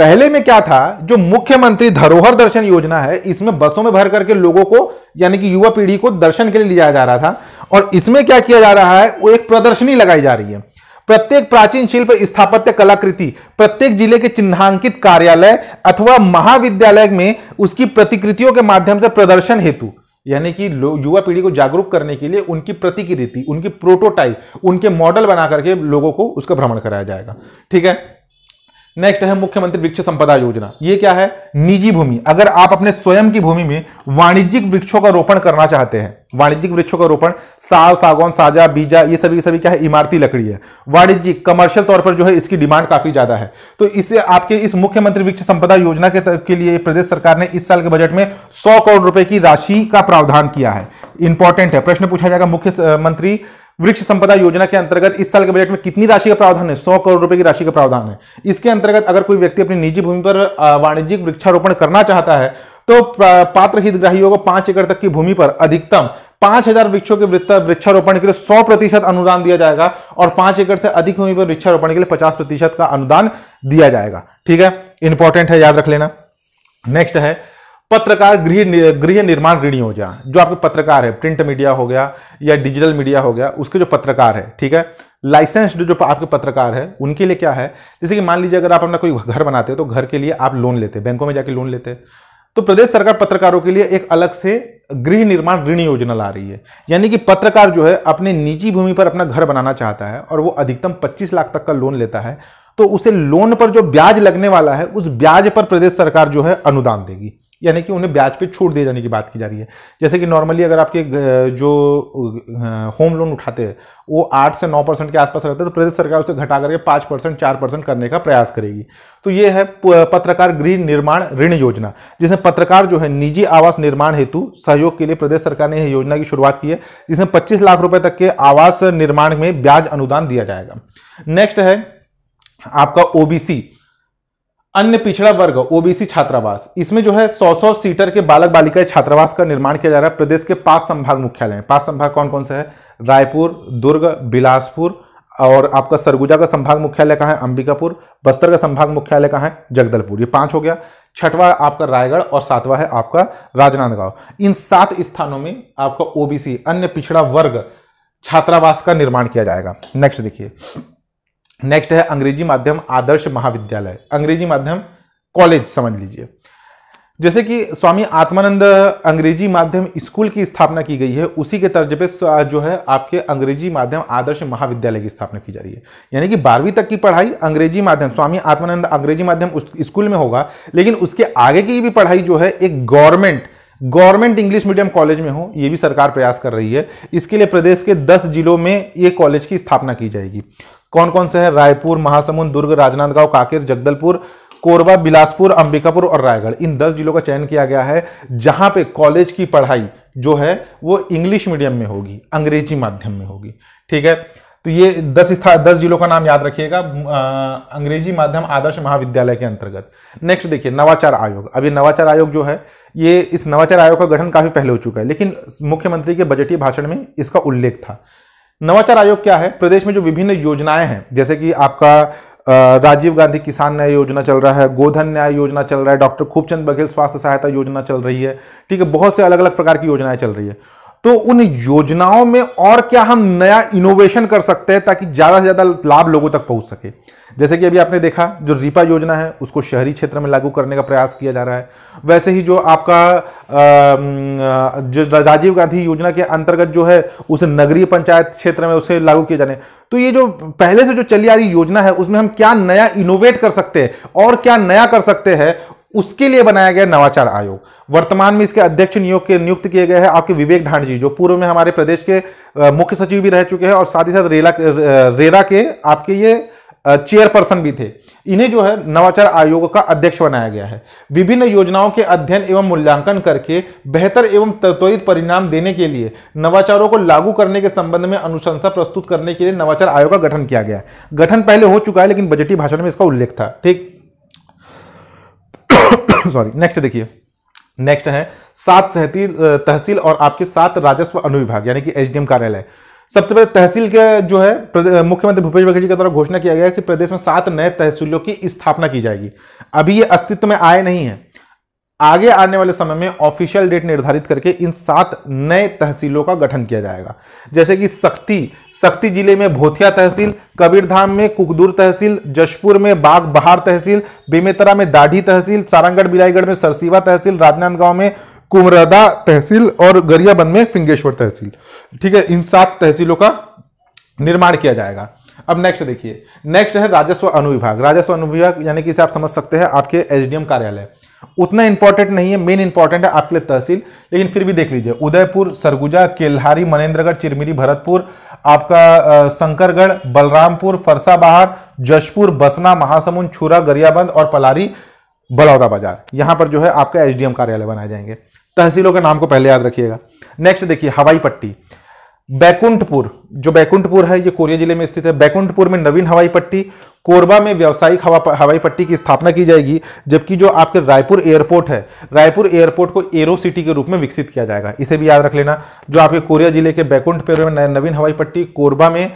पहले में क्या था जो मुख्यमंत्री धरोहर दर्शन योजना है इसमें बसों में भर करके लोगों को यानी कि युवा पीढ़ी को दर्शन के लिए लिया जा रहा था और इसमें क्या किया जा रहा है वो एक प्रदर्शनी लगाई जा रही है प्रत्येक प्राचीन शिल्प स्थापत्य कलाकृति प्रत्येक जिले के चिन्हांकित कार्यालय अथवा महाविद्यालय में उसकी प्रतिकृतियों के माध्यम से प्रदर्शन हेतु यानी कि युवा पीढ़ी को जागरूक करने के लिए उनकी प्रतिकृति उनकी प्रोटोटाइप उनके मॉडल बना करके लोगों को उसका भ्रमण कराया जाएगा ठीक है नेक्स्ट है मुख्यमंत्री वृक्ष संपदा योजना ये क्या है निजी भूमि अगर आप अपने स्वयं की भूमि में वाणिज्यिक वृक्षों का रोपण करना चाहते हैं वाणिज्यिक वृक्षों का रोपण साल सागौन साजा बीजा ये सभी सभी क्या है इमारती लकड़ी है वाणिज्यिक कमर्शियल तौर पर जो है इसकी डिमांड काफी ज्यादा है तो इसे आपके इस मुख्यमंत्री वृक्ष संपदा योजना के, के लिए प्रदेश सरकार ने इस साल के बजट में सौ करोड़ रुपए की राशि का प्रावधान किया है इंपॉर्टेंट है प्रश्न पूछा जाएगा मुख्यमंत्री वृक्ष संपदा योजना के अंतर्गत इस साल के बजट में कितनी राशि का प्रावधान है सौ करोड़ रुपए की राशि का प्रावधान है इसके अंतर्गत अगर कोई व्यक्ति अपनी निजी भूमि पर वाणिज्यिक वृक्षारोपण करना चाहता है तो पात्र हितग्राहियों को पांच एकड़ तक की भूमि पर अधिकतम पांच हजार वृक्षों के वृक्षारोपण के लिए सौ प्रतिशत अनुदान दिया जाएगा और पांच एकड़ से अधिक भूमि पर वृक्षारोपण के लिए पचास प्रतिशत का अनुदान दिया जाएगा ठीक है इंपॉर्टेंट है याद रख लेना नेक्स्ट है पत्रकार गृह गृह निर्माण ऋण हो जो आपके पत्रकार है प्रिंट मीडिया हो गया या डिजिटल मीडिया हो गया उसके जो पत्रकार है ठीक है लाइसेंस्ड जो आपके पत्रकार है उनके लिए क्या है जैसे कि मान लीजिए अगर आप अपना कोई घर बनाते हैं तो घर के लिए आप लोन लेते हैं बैंकों में जाके लोन लेते तो प्रदेश सरकार पत्रकारों के लिए एक अलग से गृह निर्माण ऋण योजना ला रही है यानी कि पत्रकार जो है अपने निजी भूमि पर अपना घर बनाना चाहता है और वो अधिकतम 25 लाख तक का लोन लेता है तो उसे लोन पर जो ब्याज लगने वाला है उस ब्याज पर प्रदेश सरकार जो है अनुदान देगी यानी कि उन्हें ब्याज पे छूट दिए जाने की बात की जा रही है जैसे कि नॉर्मली अगर आपके जो होम लोन उठाते हैं वो आठ से नौ परसेंट के आसपास रहते हैं तो प्रदेश सरकार उसे घटा करके पाँच परसेंट चार परसेंट करने का प्रयास करेगी तो ये है पत्रकार गृह निर्माण ऋण योजना जिसमें पत्रकार जो है निजी आवास निर्माण हेतु सहयोग के लिए प्रदेश सरकार ने यह योजना की शुरुआत की है जिसमें पच्चीस लाख रुपए तक के आवास निर्माण में ब्याज अनुदान दिया जाएगा नेक्स्ट है आपका ओबीसी अन्य पिछड़ा वर्ग ओबीसी छात्रावास इसमें जो है सौ सौ सीटर के बालक बालिका छात्रावास का निर्माण किया जा रहा है प्रदेश के पांच संभाग मुख्यालय पांच संभाग कौन कौन से है रायपुर दुर्ग बिलासपुर और आपका सरगुजा का संभाग मुख्यालय कहाँ है अंबिकापुर बस्तर का संभाग मुख्यालय कहाँ है जगदलपुर ये पांच हो गया छठवा आपका रायगढ़ और सातवा है आपका राजनांदगांव इन सात स्थानों में आपका ओबीसी अन्य पिछड़ा वर्ग छात्रावास का निर्माण किया जाएगा नेक्स्ट देखिए नेक्स्ट है अंग्रेजी माध्यम आदर्श महाविद्यालय अंग्रेजी माध्यम कॉलेज समझ लीजिए जैसे कि स्वामी आत्मानंद अंग्रेजी माध्यम स्कूल की स्थापना की गई है उसी के तर्ज पे जो है आपके अंग्रेजी माध्यम आदर्श महाविद्यालय की स्थापना की जा रही है यानी कि बारहवीं तक की पढ़ाई अंग्रेजी माध्यम स्वामी आत्मानंद अंग्रेजी माध्यम स्कूल में होगा लेकिन उसके आगे की भी पढ़ाई जो है एक government government English medium college में हो ये भी सरकार प्रयास कर रही है इसके लिए प्रदेश के दस जिलों में ये कॉलेज की स्थापना की जाएगी कौन कौन से है रायपुर महासमुंद दुर्ग राजनांदगांव कांकेर जगदलपुर कोरबा बिलासपुर अंबिकापुर और रायगढ़ इन दस जिलों का चयन किया गया है जहां पे कॉलेज की पढ़ाई जो है वो इंग्लिश मीडियम में होगी अंग्रेजी माध्यम में होगी ठीक है तो ये दस स्था दस जिलों का नाम याद रखिएगा अंग्रेजी माध्यम आदर्श महाविद्यालय के अंतर्गत नेक्स्ट देखिए नवाचार आयोग अभी नवाचार आयोग जो है ये इस नवाचार आयोग का गठन काफी पहले हो चुका है लेकिन मुख्यमंत्री के बजटीय भाषण में इसका उल्लेख था नवाचार आयोग क्या है प्रदेश में जो विभिन्न योजनाएं हैं जैसे कि आपका राजीव गांधी किसान न्याय योजना चल रहा है गोधन न्याय योजना चल रहा है डॉक्टर खूबचंद बघेल स्वास्थ्य सहायता योजना चल रही है ठीक है बहुत से अलग अलग प्रकार की योजनाएं चल रही है तो उन योजनाओं में और क्या हम नया इनोवेशन कर सकते हैं ताकि ज़्यादा से ज़्यादा लाभ लोगों तक पहुंच सके जैसे कि अभी आपने देखा जो रीपा योजना है उसको शहरी क्षेत्र में लागू करने का प्रयास किया जा रहा है वैसे ही जो आपका जो राजीव गांधी योजना के अंतर्गत जो है उसे नगरीय पंचायत क्षेत्र में उसे लागू किया जाने तो ये जो पहले से जो चली आ रही योजना है उसमें हम क्या नया इनोवेट कर सकते हैं और क्या नया कर सकते हैं उसके लिए बनाया गया नवाचार आयोग वर्तमान में इसके अध्यक्ष नियोग के नियुक्त किए गए हैं आपके विवेक ढांड जी जो पूर्व में हमारे प्रदेश के मुख्य सचिव भी रह चुके हैं और साथ ही साथ रेला रेरा के आपके ये चेयरपर्सन भी थे इन्हें जो है नवाचार आयोग का अध्यक्ष बनाया गया है विभिन्न योजनाओं के अध्ययन एवं मूल्यांकन करके बेहतर एवं त्वरित परिणाम देने के लिए नवाचारों को लागू करने के संबंध में अनुशंसा प्रस्तुत करने के लिए नवाचार आयोग का गठन किया गया गठन पहले हो चुका है लेकिन बजटीय भाषण में इसका उल्लेख था ठीक सॉरी नेक्स्ट देखिए नेक्स्ट है सात सहती तहसील और आपके सात राजस्व अनुविभाग यानी कि एसडीएम कार्यालय सबसे पहले तहसील के जो है मुख्यमंत्री भूपेश बघेल जी के द्वारा घोषणा किया गया है कि प्रदेश में सात नए तहसीलों की स्थापना की जाएगी अभी ये अस्तित्व में आए नहीं है आगे आने वाले समय में ऑफिशियल डेट निर्धारित करके इन सात नए तहसीलों का गठन किया जाएगा जैसे कि शक्ति शक्ति जिले में भोथिया तहसील कबीरधाम में कुकदूर तहसील जशपुर में बाग बहार तहसील बेमेतरा में दाढ़ी तहसील सारंगढ़ बिलाईगढ़ में सरसीवा तहसील राजनांदगांव में कुमरदा तहसील और गरियाबंद में फिंगेश्वर तहसील ठीक है इन सात तहसीलों का निर्माण किया जाएगा अब नेक्स्ट देखिए नेक्स्ट है राजस्व अनुविभाग राजस्व अनुविभाग यानी कि इसे आप समझ सकते हैं आपके एसडीएम कार्यालय उतना इंपॉर्टेंट नहीं है मेन इंपॉर्टेंट है आपके लिए तहसील लेकिन फिर भी देख लीजिए उदयपुर सरगुजा केल्हारी मनेन्द्रगढ़ चिरमिरी भरतपुर आपका शंकरगढ़ बलरामपुर फरसाबहार जशपुर बसना महासमुंद छुरा गरियाबंद और पलारी बलौदा बाजार यहां पर जो है आपका एसडीएम कार्यालय बनाए जाएंगे तहसीलों के नाम को पहले याद रखिएगा नेक्स्ट देखिए हवाई पट्टी बैकुंठपुर जो बैकुंठपुर है ये कोरिया जिले में स्थित है बैकुंठपुर में नवीन हवाई पट्टी कोरबा में व्यावसायिक हवा हवाई पट्टी की स्थापना की जाएगी जबकि जो आपके रायपुर एयरपोर्ट है रायपुर एयरपोर्ट को एरो सिटी के रूप में विकसित किया जाएगा इसे भी याद रख लेना जो आपके कोरिया जिले के बैकुंठपुर में नवीन हवाई पट्टी कोरबा में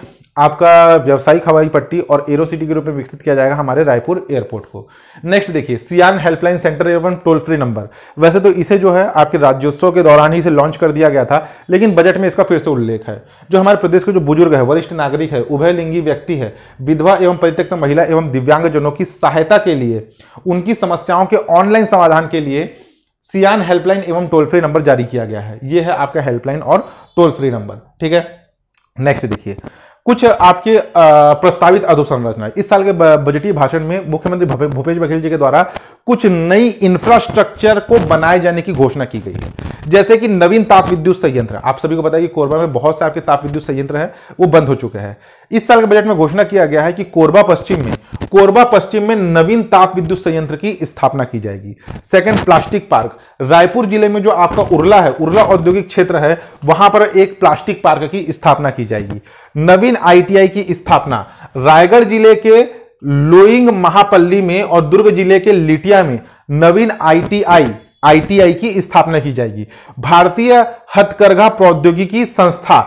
आपका व्यावसायिक हवाई पट्टी और एरो सिटी के रूप में विकसित किया जाएगा हमारे रायपुर एयरपोर्ट को नेक्स्ट देखिए सियान हेल्पलाइन सेंटर एवं टोल फ्री नंबर वैसे तो इसे जो है आपके राज्योत्सव के दौरान ही इसे लॉन्च कर दिया गया था लेकिन बजट में इसका फिर से उल्लेख है जो हमारे प्रदेश के जो बुजुर्ग है वरिष्ठ नागरिक है उभयलिंगी व्यक्ति है विधवा एवं परित्यक्त महिला एवं दिव्यांगजनों की सहायता के लिए उनकी समस्याओं के ऑनलाइन समाधान के लिए सियान हेल्पलाइन एवं टोल फ्री नंबर जारी किया गया है ये है आपका हेल्पलाइन और टोल फ्री नंबर ठीक है नेक्स्ट देखिए कुछ आपके प्रस्तावित अधोसंरचना इस साल के बजटीय भाषण में मुख्यमंत्री भूपेश बघेल जी के द्वारा कुछ नई इंफ्रास्ट्रक्चर को बनाए जाने की घोषणा की गई है जैसे कि नवीन ताप विद्युत संयंत्र आप सभी को पता है कि कोरबा में बहुत से आपके ताप विद्युत संयंत्र है वो बंद हो चुके हैं इस साल के बजट में घोषणा किया गया है कि कोरबा पश्चिम में कोरबा पश्चिम में नवीन ताप विद्युत संयंत्र की स्थापना की जाएगी सेकंड प्लास्टिक पार्क रायपुर जिले में जो आपका उरला है उरला औद्योगिक क्षेत्र है वहां पर एक प्लास्टिक पार्क की स्थापना की जाएगी नवीन आईटीआई की स्थापना रायगढ़ जिले के लोइंग महापल्ली में और दुर्ग जिले के लिटिया में नवीन आईटीआई आईटीआई की स्थापना की जाएगी भारतीय हथकरघा प्रौद्योगिकी संस्था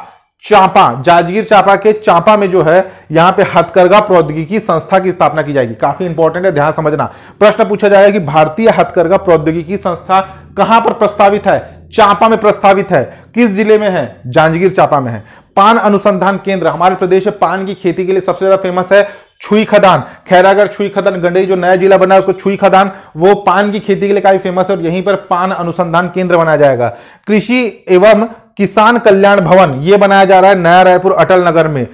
चांपा जाजगीर चांपा के चांपा में जो है यहां पे हथकरघा प्रौद्योगिकी संस्था की स्थापना की जाएगी काफी इंपॉर्टेंट है ध्यान समझना प्रश्न पूछा जाएगा कि भारतीय हथकरघा प्रौद्योगिकी संस्था कहां पर प्रस्तावित है चांपा में प्रस्तावित है किस जिले में है जांजगीर चांपा में है पान अनुसंधान केंद्र हमारे प्रदेश में पान की खेती के लिए सबसे ज्यादा फेमस है छुई खदान खैरागढ़ छुई खदान गंडई जो नया जिला बना है उसको छुई खदान वो पान की खेती के लिए काफी फेमस है और यहीं पर पान अनुसंधान केंद्र बनाया जाएगा कृषि एवं किसान कल्याण भवन ये बनाया जा रहा है नया रायपुर अटल नगर में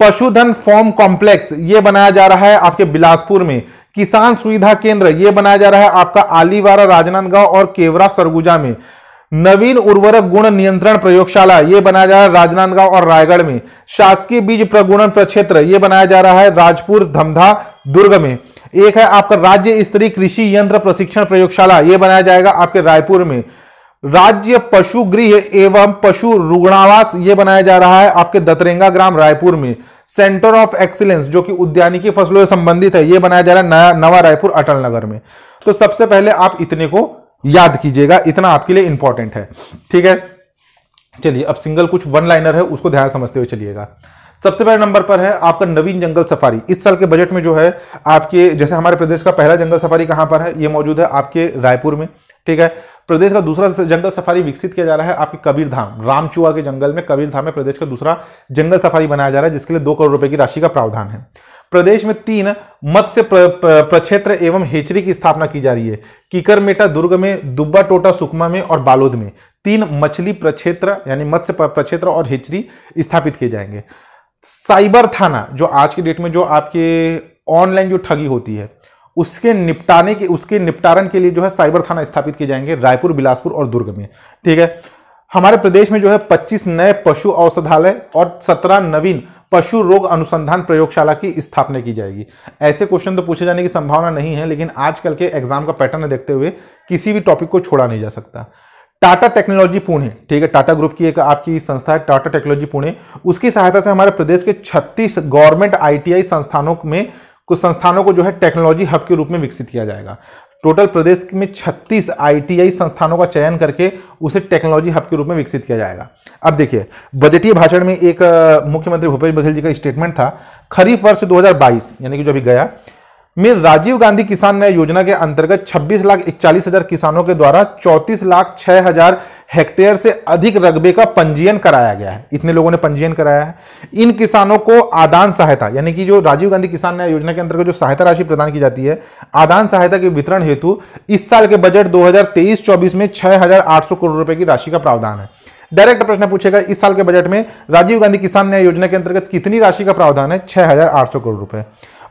पशुधन फॉर्म कॉम्प्लेक्स ये बनाया जा रहा है आपके बिलासपुर में किसान सुविधा केंद्र ये बनाया जा रहा है आपका आलीवाड़ा राजनांदगांव और केवरा सरगुजा में नवीन उर्वरक गुण नियंत्रण प्रयोगशाला ये बनाया जा रहा है राजनांदगांव और रायगढ़ में शासकीय बीज प्रगुणन प्रक्षेत्र ये बनाया जा रहा है राजपुर धमधा दुर्ग में एक है आपका राज्य स्तरीय कृषि यंत्र प्रशिक्षण प्रयोगशाला ये बनाया जाएगा आपके रायपुर में राज्य पशु गृह एवं पशु रुग्णावास ये बनाया जा रहा है आपके दतरेंगा ग्राम रायपुर में सेंटर ऑफ एक्सीलेंस जो कि उद्यानिकी फसलों से संबंधित है ये बनाया जा रहा है नया नवा रायपुर अटल नगर में तो सबसे पहले आप इतने को याद कीजिएगा इतना आपके लिए इंपॉर्टेंट है ठीक है चलिए अब सिंगल कुछ वन लाइनर है उसको ध्यान समझते हुए चलिएगा सबसे पहले नंबर पर है आपका नवीन जंगल सफारी इस साल के बजट में जो है आपके जैसे हमारे प्रदेश का पहला जंगल सफारी कहां पर है ये मौजूद है आपके रायपुर में ठीक है प्रदेश का दूसरा जंगल सफारी विकसित किया जा रहा है आपके कबीरधाम रामचुआ के जंगल में कबीरधाम में प्रदेश का दूसरा जंगल सफारी बनाया जा रहा है जिसके लिए दो करोड़ रुपए की राशि का प्रावधान है प्रदेश में तीन मत्स्य प्रक्षेत्र एवं हेचरी की स्थापना की जा रही है किकरमेटा दुर्ग में दुब्बा टोटा सुकमा में और बालोद में तीन मछली प्रक्षेत्र यानी मत्स्य प्रक्षेत्र और हेचरी स्थापित किए जाएंगे साइबर थाना जो आज की डेट में जो आपके ऑनलाइन जो ठगी होती है उसके निपटाने के उसके निपटारण के लिए जो है साइबर थाना स्थापित किए जाएंगे रायपुर बिलासपुर और दुर्ग में ठीक है हमारे प्रदेश में जो है 25 नए पशु औषधालय और 17 नवीन पशु रोग अनुसंधान प्रयोगशाला की स्थापना की जाएगी ऐसे क्वेश्चन तो पूछे जाने की संभावना नहीं है लेकिन आजकल के एग्जाम का पैटर्न देखते हुए किसी भी टॉपिक को छोड़ा नहीं जा सकता टाटा टेक्नोलॉजी पुणे ठीक है टाटा ग्रुप की एक आपकी संस्था है टाटा टेक्नोलॉजी पुणे उसकी सहायता से हमारे प्रदेश के 36 गवर्नमेंट आईटीआई संस्थानों में कुछ संस्थानों को जो है टेक्नोलॉजी हब के रूप में विकसित किया जाएगा टोटल प्रदेश में 36 आईटीआई संस्थानों का चयन करके उसे टेक्नोलॉजी हब के रूप में विकसित किया जाएगा अब देखिए बजटीय भाषण में एक मुख्यमंत्री भूपेश बघेल जी का स्टेटमेंट था खरीफ वर्ष 2022 यानी कि जो अभी गया में राजीव गांधी किसान न्याय योजना के अंतर्गत छब्बीस लाख इकचालीस हजार किसानों के द्वारा चौतीस लाख छह हजार हेक्टेयर से अधिक रकबे का पंजीयन कराया गया है इतने लोगों ने पंजीयन कराया है इन किसानों को आदान सहायता यानी कि जो राजीव गांधी किसान न्याय योजना के अंतर्गत जो सहायता राशि प्रदान की जाती है आदान सहायता के वितरण हेतु इस साल के बजट 2023-24 में 6,800 करोड़ रुपए की राशि का प्रावधान है डायरेक्ट प्रश्न पूछेगा इस साल के बजट में राजीव गांधी किसान न्याय योजना के अंतर्गत कितनी राशि का प्रावधान है छह करोड़ रुपए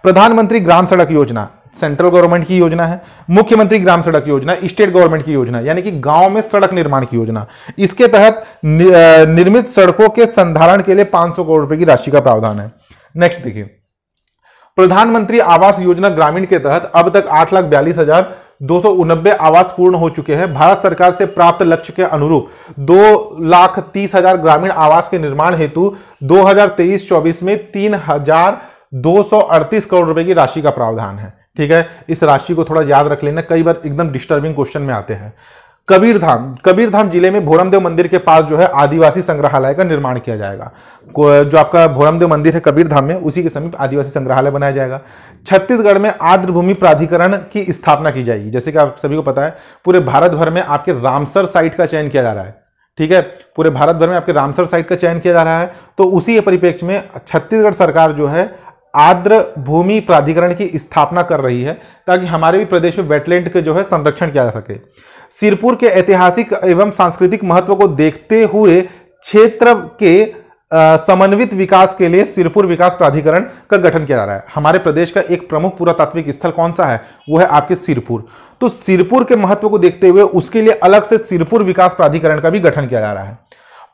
प्रधानमंत्री ग्राम सड़क योजना सेंट्रल गवर्नमेंट की योजना है मुख्यमंत्री ग्राम सड़क योजना स्टेट गवर्नमेंट की योजना यानी कि गांव में सड़क निर्माण की योजना इसके तहत नि, निर्मित सड़कों के संधारण के लिए 500 करोड़ रुपए की राशि का प्रावधान है नेक्स्ट देखिए प्रधानमंत्री आवास योजना ग्रामीण के तहत अब तक आठ लाख बयालीस हजार दो सौ उनबे आवास पूर्ण हो चुके हैं भारत सरकार से प्राप्त लक्ष्य के अनुरूप दो लाख तीस हजार ग्रामीण आवास के निर्माण हेतु दो हजार तेईस चौबीस में तीन हजार 238 करोड़ रुपए की राशि का प्रावधान है ठीक है इस राशि को थोड़ा याद रख लेना कई बार एकदम डिस्टर्बिंग क्वेश्चन में आते हैं कबीरधाम कबीरधाम जिले में भोरमदेव मंदिर के पास जो है आदिवासी संग्रहालय का निर्माण किया जाएगा जो आपका भोरमदेव मंदिर है कबीरधाम में उसी के समीप आदिवासी संग्रहालय बनाया जाएगा छत्तीसगढ़ में आर्द्र भूमि प्राधिकरण की स्थापना की जाएगी जैसे कि आप सभी को पता है पूरे भारत भर में आपके रामसर साइट का चयन किया जा रहा है ठीक है पूरे भारत भर में आपके रामसर साइट का चयन किया जा रहा है तो उसी परिप्रेक्ष्य में छत्तीसगढ़ सरकार जो है आर्द्र भूमि प्राधिकरण की स्थापना कर रही है ताकि हमारे भी प्रदेश में वेटलैंड के जो है संरक्षण किया जा सके सिरपुर के ऐतिहासिक एवं सांस्कृतिक महत्व को देखते हुए क्षेत्र के समन्वित विकास के लिए सिरपुर विकास प्राधिकरण का गठन किया जा रहा है हमारे प्रदेश का एक प्रमुख पुरातात्विक स्थल कौन सा है वो है आपके सिरपुर तो सिरपुर के महत्व को देखते हुए उसके लिए अलग से सिरपुर विकास प्राधिकरण का भी गठन किया जा रहा है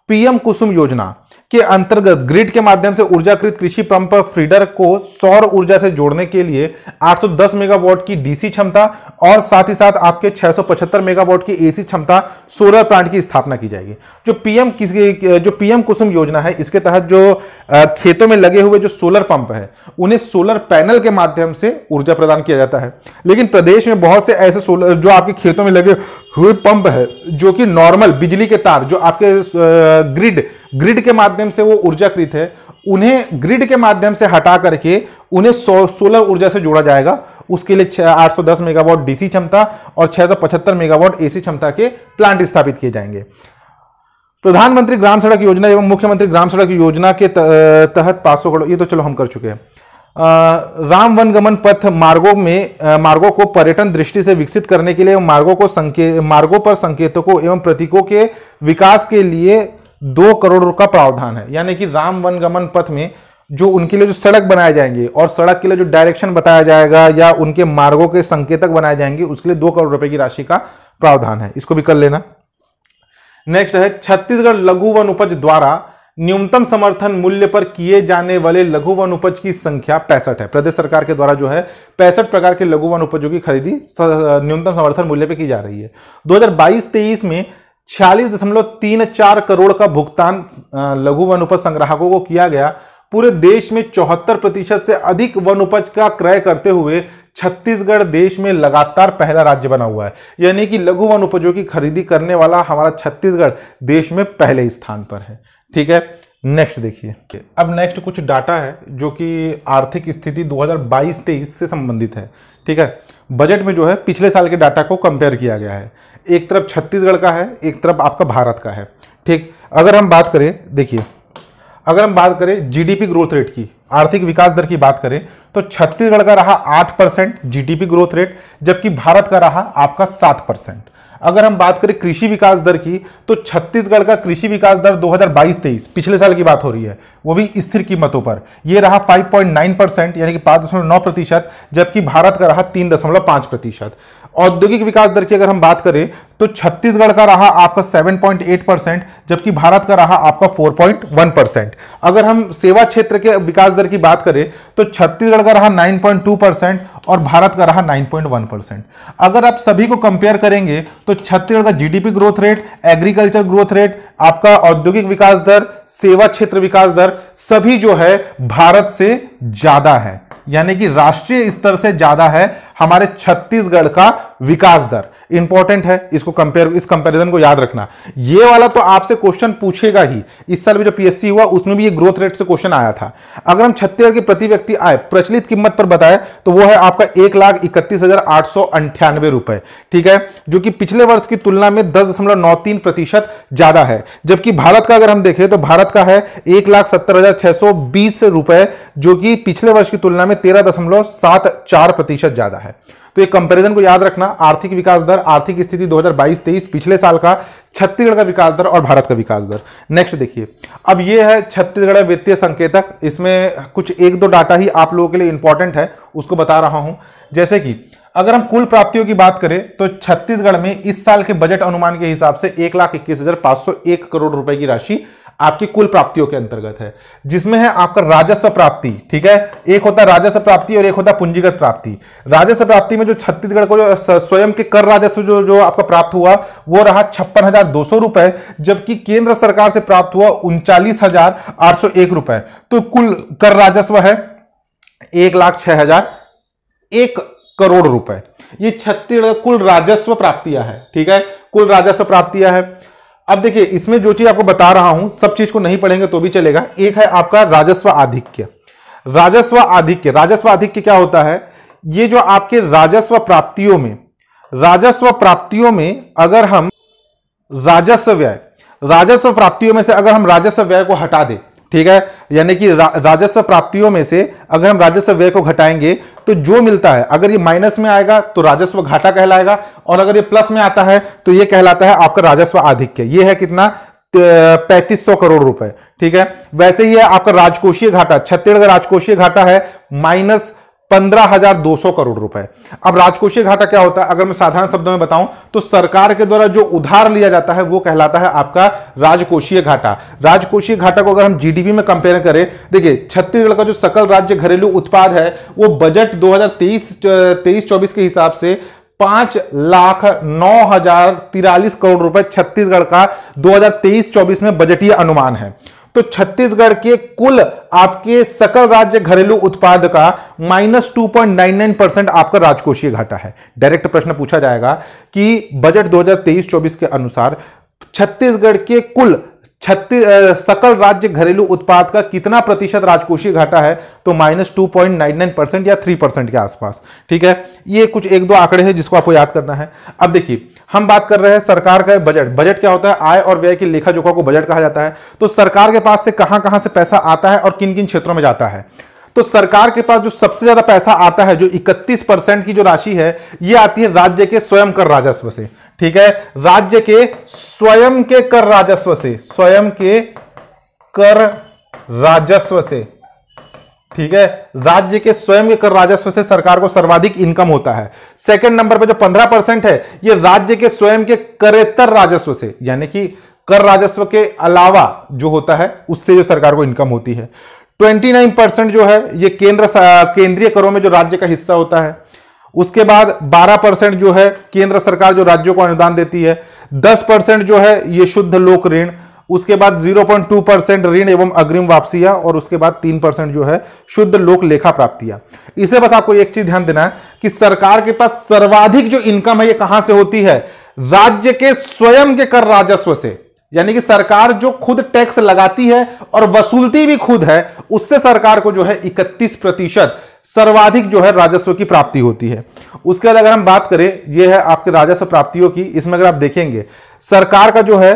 पीएम कुसुम योजना के अंतर्गत ग्रिड के माध्यम से ऊर्जाकृत कृषि पंप फीडर को सौर ऊर्जा से जोड़ने के लिए 810 मेगावाट की डीसी क्षमता और साथ ही साथ आपके 675 मेगावाट की एसी क्षमता सोलर प्लांट की स्थापना की जाएगी जो पीएम जो पीएम कुसुम योजना है इसके तहत जो खेतों में लगे हुए जो सोलर पंप है उन्हें सोलर पैनल के माध्यम से ऊर्जा प्रदान किया जाता है लेकिन प्रदेश में बहुत से ऐसे सोलर जो आपके खेतों में लगे हुए पंप है जो कि नॉर्मल बिजली के तार जो आपके ग्रिड ग्रिड के माध्यम से वो ऊर्जाकृत है उन्हें ग्रिड के माध्यम से हटा करके उन्हें सो, सोलर ऊर्जा से जोड़ा जाएगा उसके लिए 810 मेगावाट डीसी क्षमता और 675 मेगावाट एसी क्षमता के प्लांट स्थापित किए जाएंगे प्रधानमंत्री ग्राम सड़क योजना एवं मुख्यमंत्री ग्राम सड़क योजना के तहत पांच करोड़ ये तो चलो हम कर चुके हैं राम वनगमन पथ मार्गों में मार्गो मार्गों को पर्यटन दृष्टि से विकसित करने के लिए मार्गों को संकेत मार्गों पर को एवं प्रतीकों के विकास के लिए दो करोड़ का प्रावधान है यानी कि राम वनगमन पथ में जो उनके लिए जो सड़क बनाए जाएंगे और सड़क के लिए जो डायरेक्शन बताया जाएगा या उनके मार्गों के संकेतक बनाए जाएंगे उसके लिए दो करोड़ रुपए की राशि का प्रावधान है इसको भी कर लेना नेक्स्ट है छत्तीसगढ़ लघु वन उपज द्वारा न्यूनतम समर्थन मूल्य पर किए जाने वाले लघु वन उपज की संख्या पैंसठ है प्रदेश सरकार के द्वारा जो है पैंसठ प्रकार के लघु वन उपजों की खरीदी न्यूनतम समर्थन मूल्य पर की जा रही है 2022-23 में छियालीस दशमलव तीन चार करोड़ का भुगतान लघु वन उपज संग्राहकों को किया गया पूरे देश में चौहत्तर प्रतिशत से अधिक वन उपज का क्रय करते हुए छत्तीसगढ़ देश में लगातार पहला राज्य बना हुआ है यानी कि लघु वन उपजों की खरीदी करने वाला हमारा छत्तीसगढ़ देश में पहले स्थान पर है ठीक है नेक्स्ट देखिए अब नेक्स्ट कुछ डाटा है जो कि आर्थिक स्थिति 2022-23 से संबंधित है ठीक है बजट में जो है पिछले साल के डाटा को कंपेयर किया गया है एक तरफ छत्तीसगढ़ का है एक तरफ आपका भारत का है ठीक अगर हम बात करें देखिए अगर हम बात करें जीडीपी ग्रोथ रेट की आर्थिक विकास दर की बात करें तो छत्तीसगढ़ का रहा आठ परसेंट जी ग्रोथ रेट जबकि भारत का रहा आपका सात परसेंट अगर हम बात करें कृषि विकास दर की तो छत्तीसगढ़ का कृषि विकास दर 2022-23 पिछले साल की बात हो रही है वो भी स्थिर कीमतों पर ये रहा 5.9 परसेंट यानी कि 5.9 प्रतिशत जबकि भारत का रहा 3.5 प्रतिशत औद्योगिक विकास दर की अगर हम बात करें तो छत्तीसगढ़ का रहा आपका 7.8 परसेंट जबकि भारत का रहा आपका 4.1 परसेंट अगर हम सेवा क्षेत्र के विकास दर की बात करें तो छत्तीसगढ़ का रहा 9.2 परसेंट और भारत का रहा 9.1 परसेंट अगर आप सभी को कंपेयर करेंगे तो छत्तीसगढ़ का GDP growth rate agriculture growth rate आपका औद्योगिक विकास दर सेवा क्षेत्र विकास दर सभी जो है भारत से ज्यादा है यानी कि राष्ट्रीय स्तर से ज्यादा है हमारे छत्तीसगढ़ का विकास दर इंपॉर्टेंट है इसको कंपेयर इस कंपैरिजन को याद रखना ये वाला तो आपसे क्वेश्चन पूछेगा ही इस साल भी जो पीएससी हुआ उसमें भी ये ग्रोथ रेट से क्वेश्चन आया था अगर हम छत्तीसगढ़ की प्रति व्यक्ति आय प्रचलित कीमत पर बताए तो वो है आपका एक लाख इकतीस हजार आठ सौ अंठानवे रुपए ठीक है जो कि पिछले वर्ष की तुलना में दस दशमलव नौ तीन प्रतिशत ज्यादा है जबकि भारत का अगर हम देखें तो भारत का है एक लाख सत्तर हजार छह सौ बीस रुपए जो कि पिछले वर्ष की तुलना में तेरह दशमलव सात चार प्रतिशत ज्यादा है तो ये कंपैरिजन को याद रखना आर्थिक विकास दर आर्थिक स्थिति 2022-23 पिछले साल का छत्तीसगढ़ का विकास दर और भारत का विकास दर नेक्स्ट देखिए अब ये है छत्तीसगढ़ वित्तीय संकेतक इसमें कुछ एक दो डाटा ही आप लोगों के लिए इंपॉर्टेंट है उसको बता रहा हूं जैसे कि अगर हम कुल प्राप्तियों की बात करें तो छत्तीसगढ़ में इस साल के बजट अनुमान के हिसाब से एक लाख इक्कीस हजार पांच सौ एक करोड़ रुपए की राशि आपकी कुल प्राप्तियों के अंतर्गत है जिसमें है आपका राजस्व प्राप्ति ठीक है एक होता है राजस्व प्राप्ति और एक होता है पूंजीगत प्राप्ति राजस्व प्राप्ति में जो छत्तीसगढ़ को जो स्वयं के कर राजस्व जो जो आपका प्राप्त हुआ वो रहा छप्पन रुपए जबकि केंद्र सरकार से प्राप्त हुआ उनचालीस रुपए तो कुल कर राजस्व है एक लाख छह हजार एक करोड़ रुपए ये छत्तीसगढ़ कुल राजस्व प्राप्तियां है ठीक है कुल राजस्व प्राप्तियां है अब देखिए इसमें जो चीज आपको बता रहा हूं सब चीज को नहीं पढ़ेंगे तो भी चलेगा एक है आपका राजस्व आधिक्य राजस्व आधिक्य राजस्व आधिक्य क्या होता है ये जो आपके राजस्व प्राप्तियों में राजस्व प्राप्तियों में अगर हम राजस्व व्यय राजस्व प्राप्तियों में से अगर हम राजस्व व्यय को हटा दें ठीक है यानी कि रा, राजस्व प्राप्तियों में से अगर हम राजस्व व्यय को घटाएंगे तो जो मिलता है अगर ये माइनस में आएगा तो राजस्व घाटा कहलाएगा और अगर ये प्लस में आता है तो ये कहलाता है आपका राजस्व आधिक्य ये है कितना पैंतीस सौ करोड़ रुपए ठीक है वैसे ही है आपका राजकोषीय घाटा छत्तीसगढ़ राजकोषीय घाटा है माइनस 15,200 करोड़ रुपए अब राजकोषीय घाटा क्या होता है अगर मैं साधारण शब्दों में बताऊं तो सरकार के द्वारा जो उधार लिया जाता है वो कहलाता है आपका राजकोषीय घाटा राजकोषीय घाटा को अगर हम जीडीपी में कंपेयर करें देखिए छत्तीसगढ़ का जो सकल राज्य घरेलू उत्पाद है वो बजट 2023 23 24 के हिसाब से पांच लाख नौ हजार तिरालीस करोड़ रुपए छत्तीसगढ़ का 2023-24 में बजटीय अनुमान है तो छत्तीसगढ़ के कुल आपके सकल राज्य घरेलू उत्पाद का minus two point nine nine percent आपका राजकोषीय घाटा है डायरेक्ट प्रश्न पूछा जाएगा कि बजट 2023-24 के अनुसार छत्तीसगढ़ के कुल छत्तीस सकल राज्य घरेलू उत्पाद का कितना प्रतिशत राजकोषीय घाटा है तो minus two point nine nine percent या थ्री परसेंट के आसपास ठीक है ये कुछ एक दो आंकड़े हैं जिसको आपको याद करना है अब देखिए हम बात कर रहे हैं सरकार का बजट बजट क्या होता है आय और व्यय की लेखा जोखा को बजट कहा जाता है तो सरकार के पास से कहां कहां से पैसा आता है और किन किन क्षेत्रों में जाता है तो सरकार के पास जो सबसे ज्यादा पैसा आता है जो 31 परसेंट की जो राशि है ये आती है राज्य के स्वयं कर राजस्व से ठीक है राज्य के स्वयं के कर राजस्व से स्वयं के कर राजस्व से ठीक है राज्य के स्वयं के कर राजस्व से सरकार को सर्वाधिक इनकम होता है सेकंड नंबर पर जो 15 परसेंट है ये राज्य के स्वयं के करेतर राजस्व से यानी कि कर राजस्व के अलावा जो होता है उससे जो सरकार को इनकम होती है 29 परसेंट जो है ये केंद्र केंद्रीय करों में जो राज्य का हिस्सा होता है उसके बाद 12 परसेंट जो है केंद्र सरकार जो राज्यों को अनुदान देती है 10 परसेंट जो है ये शुद्ध लोक ऋण उसके बाद 0.2 परसेंट ऋण एवं अग्रिम वापसियां और उसके बाद 3 परसेंट जो है शुद्ध लोक लेखा प्राप्तियां इसे बस आपको एक चीज ध्यान देना है कि सरकार के पास सर्वाधिक जो इनकम है ये कहां से होती है राज्य के स्वयं के कर राजस्व से यानी कि सरकार जो खुद टैक्स लगाती है और वसूलती भी खुद है उससे सरकार को जो है इकतीस प्रतिशत सर्वाधिक जो है राजस्व की प्राप्ति होती है उसके बाद अगर हम बात करें यह है आपके राजस्व प्राप्तियों की इसमें अगर आप देखेंगे सरकार का जो है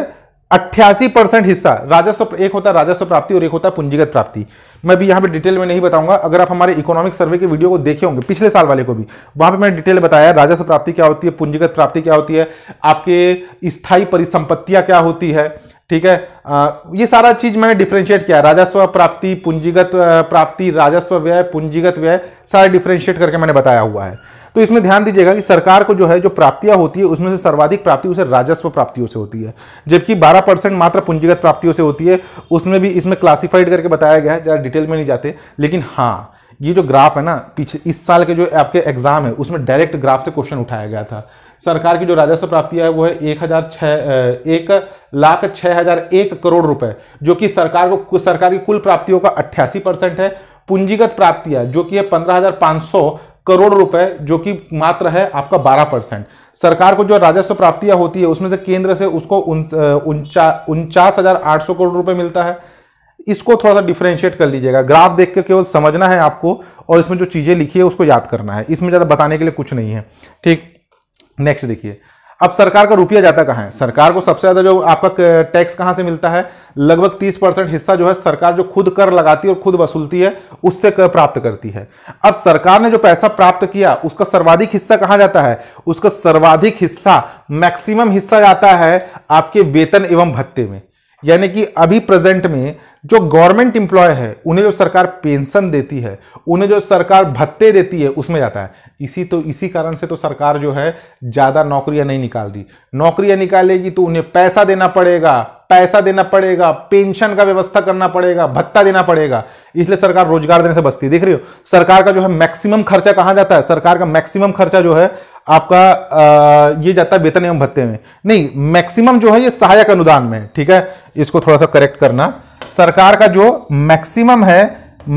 अट्ठासी परसेंट हिस्सा राजस्व एक होता है राजस्व प्राप्ति और एक होता है पूंजीगत प्राप्ति मैं भी यहां पे डिटेल में नहीं बताऊंगा अगर आप हमारे इकोनॉमिक सर्वे के वीडियो को देखे होंगे पिछले साल वाले को भी वहां पे मैंने डिटेल बताया राजस्व प्राप्ति क्या होती है पूंजीगत प्राप्ति क्या होती है आपके स्थायी परिसंपत्तियां क्या होती है ठीक है आ, ये सारा चीज मैंने डिफ्रेंशिएट किया राजस्व प्राप्ति पूंजीगत प्राप्ति राजस्व व्यय पूंजीगत व्यय सारा डिफ्रेंशिएट करके मैंने बताया हुआ है तो इसमें ध्यान दीजिएगा कि सरकार को जो है जो प्राप्तियां होती है उसमें से सर्वाधिक प्राप्ति उसे राजस्व प्राप्तियों से होती है जबकि 12 परसेंट मात्र पूंजीगत प्राप्तियों से होती है उसमें भी इसमें क्लासिफाइड करके बताया गया है ज़्यादा डिटेल में नहीं जाते लेकिन हाँ ये जो ग्राफ है ना पीछे इस साल के जो आपके एग्जाम है उसमें डायरेक्ट ग्राफ से क्वेश्चन उठाया गया था सरकार की जो राजस्व प्राप्ति है वो है एक हजार छ एक लाख छह हजार एक करोड़ रुपए जो कि सरकार को सरकार की कुल प्राप्तियों का अट्ठासी परसेंट है पूंजीगत प्राप्तियां जो कि है पंद्रह हजार पांच सौ करोड़ रुपए जो कि मात्र है आपका 12 परसेंट सरकार को जो राजस्व प्राप्तियां होती है उसमें से केंद्र से उसको उनचास हजार आठ सौ करोड़ रुपए मिलता है इसको थोड़ा सा डिफ्रेंशिएट कर लीजिएगा ग्राफ देख के केवल समझना है आपको और इसमें जो चीज़ें लिखी है उसको याद करना है इसमें ज़्यादा बताने के लिए कुछ नहीं है ठीक नेक्स्ट देखिए अब सरकार का रुपया जाता कहाँ है सरकार को सबसे ज़्यादा जो आपका टैक्स कहाँ से मिलता है लगभग 30 परसेंट हिस्सा जो है सरकार जो खुद कर लगाती है और खुद वसूलती है उससे कर प्राप्त करती है अब सरकार ने जो पैसा प्राप्त किया उसका सर्वाधिक हिस्सा कहाँ जाता है उसका सर्वाधिक हिस्सा मैक्सिमम हिस्सा जाता है आपके वेतन एवं भत्ते में यानी कि अभी प्रेजेंट में जो गवर्नमेंट इंप्लॉय है उन्हें जो सरकार पेंशन देती है उन्हें जो सरकार भत्ते देती है उसमें जाता है इसी तो इसी कारण से तो सरकार जो है ज़्यादा नौकरियां नहीं निकाल रही नौकरियां निकालेगी तो उन्हें पैसा देना पड़ेगा पैसा देना पड़ेगा पेंशन का व्यवस्था करना पड़ेगा भत्ता देना पड़ेगा इसलिए सरकार रोजगार देने से बचती देख रही हो सरकार का जो है मैक्सिमम खर्चा कहां जाता है सरकार का मैक्सिमम खर्चा जो है आपका आ, ये जाता है वेतन एवं भत्ते में नहीं मैक्सिमम जो है ये सहायक अनुदान में ठीक है इसको थोड़ा सा करेक्ट करना सरकार का जो मैक्सिमम है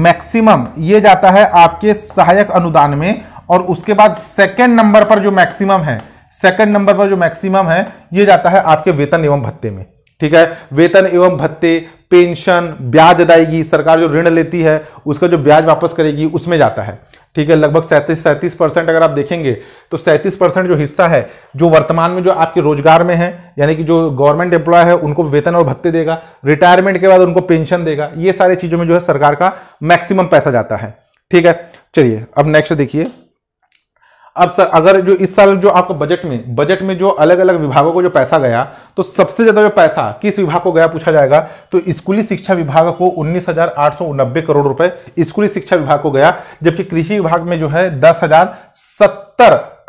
मैक्सिमम ये जाता है आपके सहायक अनुदान में और उसके बाद सेकेंड नंबर पर जो मैक्सिमम है सेकेंड नंबर पर जो मैक्सिमम है ये जाता है आपके वेतन एवं भत्ते में ठीक है वेतन एवं भत्ते पेंशन ब्याज अदायगी सरकार जो ऋण लेती है उसका जो ब्याज वापस करेगी उसमें जाता है ठीक है लगभग सैंतीस सैंतीस परसेंट अगर आप देखेंगे तो सैंतीस परसेंट जो हिस्सा है जो वर्तमान में जो आपके रोजगार में है यानी कि जो गवर्नमेंट एम्प्लॉय है उनको वेतन और भत्ते देगा रिटायरमेंट के बाद उनको पेंशन देगा ये सारी चीज़ों में जो है सरकार का मैक्सिमम पैसा जाता है ठीक है चलिए अब नेक्स्ट देखिए अब सर अगर जो इस साल जो आपको बजट में बजट में जो अलग अलग विभागों को जो पैसा गया तो सबसे ज्यादा जो पैसा किस विभाग को गया पूछा जाएगा तो स्कूली शिक्षा विभाग को उन्नीस करोड़ रुपए स्कूली शिक्षा विभाग को गया जबकि कृषि विभाग में जो है दस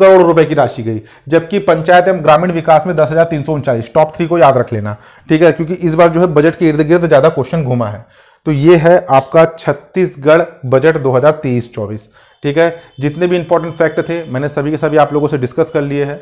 करोड़ रुपए की राशि गई जबकि पंचायत एवं ग्रामीण विकास में दस हजार तीन सौ उनचालीस टॉप थ्री को याद रख लेना ठीक है क्योंकि इस बार जो है बजट के इर्द गिर्द ज्यादा क्वेश्चन घूमा है तो ये है आपका छत्तीसगढ़ बजट तेईस चौबीस ठीक है जितने भी इंपॉर्टेंट फैक्ट थे मैंने सभी के सभी आप लोगों से डिस्कस कर लिए हैं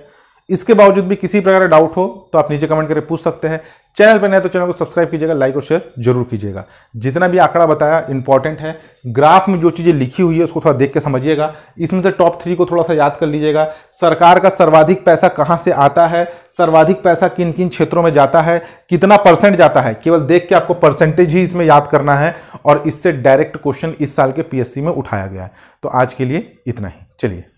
इसके बावजूद भी किसी प्रकार का डाउट हो तो आप नीचे कमेंट करके पूछ सकते हैं चैनल पर नए तो चैनल को सब्सक्राइब कीजिएगा लाइक और शेयर जरूर कीजिएगा जितना भी आंकड़ा बताया इंपॉर्टेंट है ग्राफ में जो चीज़ें लिखी हुई है उसको थोड़ा देख के समझिएगा इसमें से टॉप थ्री को थोड़ा सा याद कर लीजिएगा सरकार का सर्वाधिक पैसा कहाँ से आता है सर्वाधिक पैसा किन किन क्षेत्रों में जाता है कितना परसेंट जाता है केवल देख के आपको परसेंटेज ही इसमें याद करना है और इससे डायरेक्ट क्वेश्चन इस साल के पीएससी में उठाया गया है तो आज के लिए इतना ही चलिए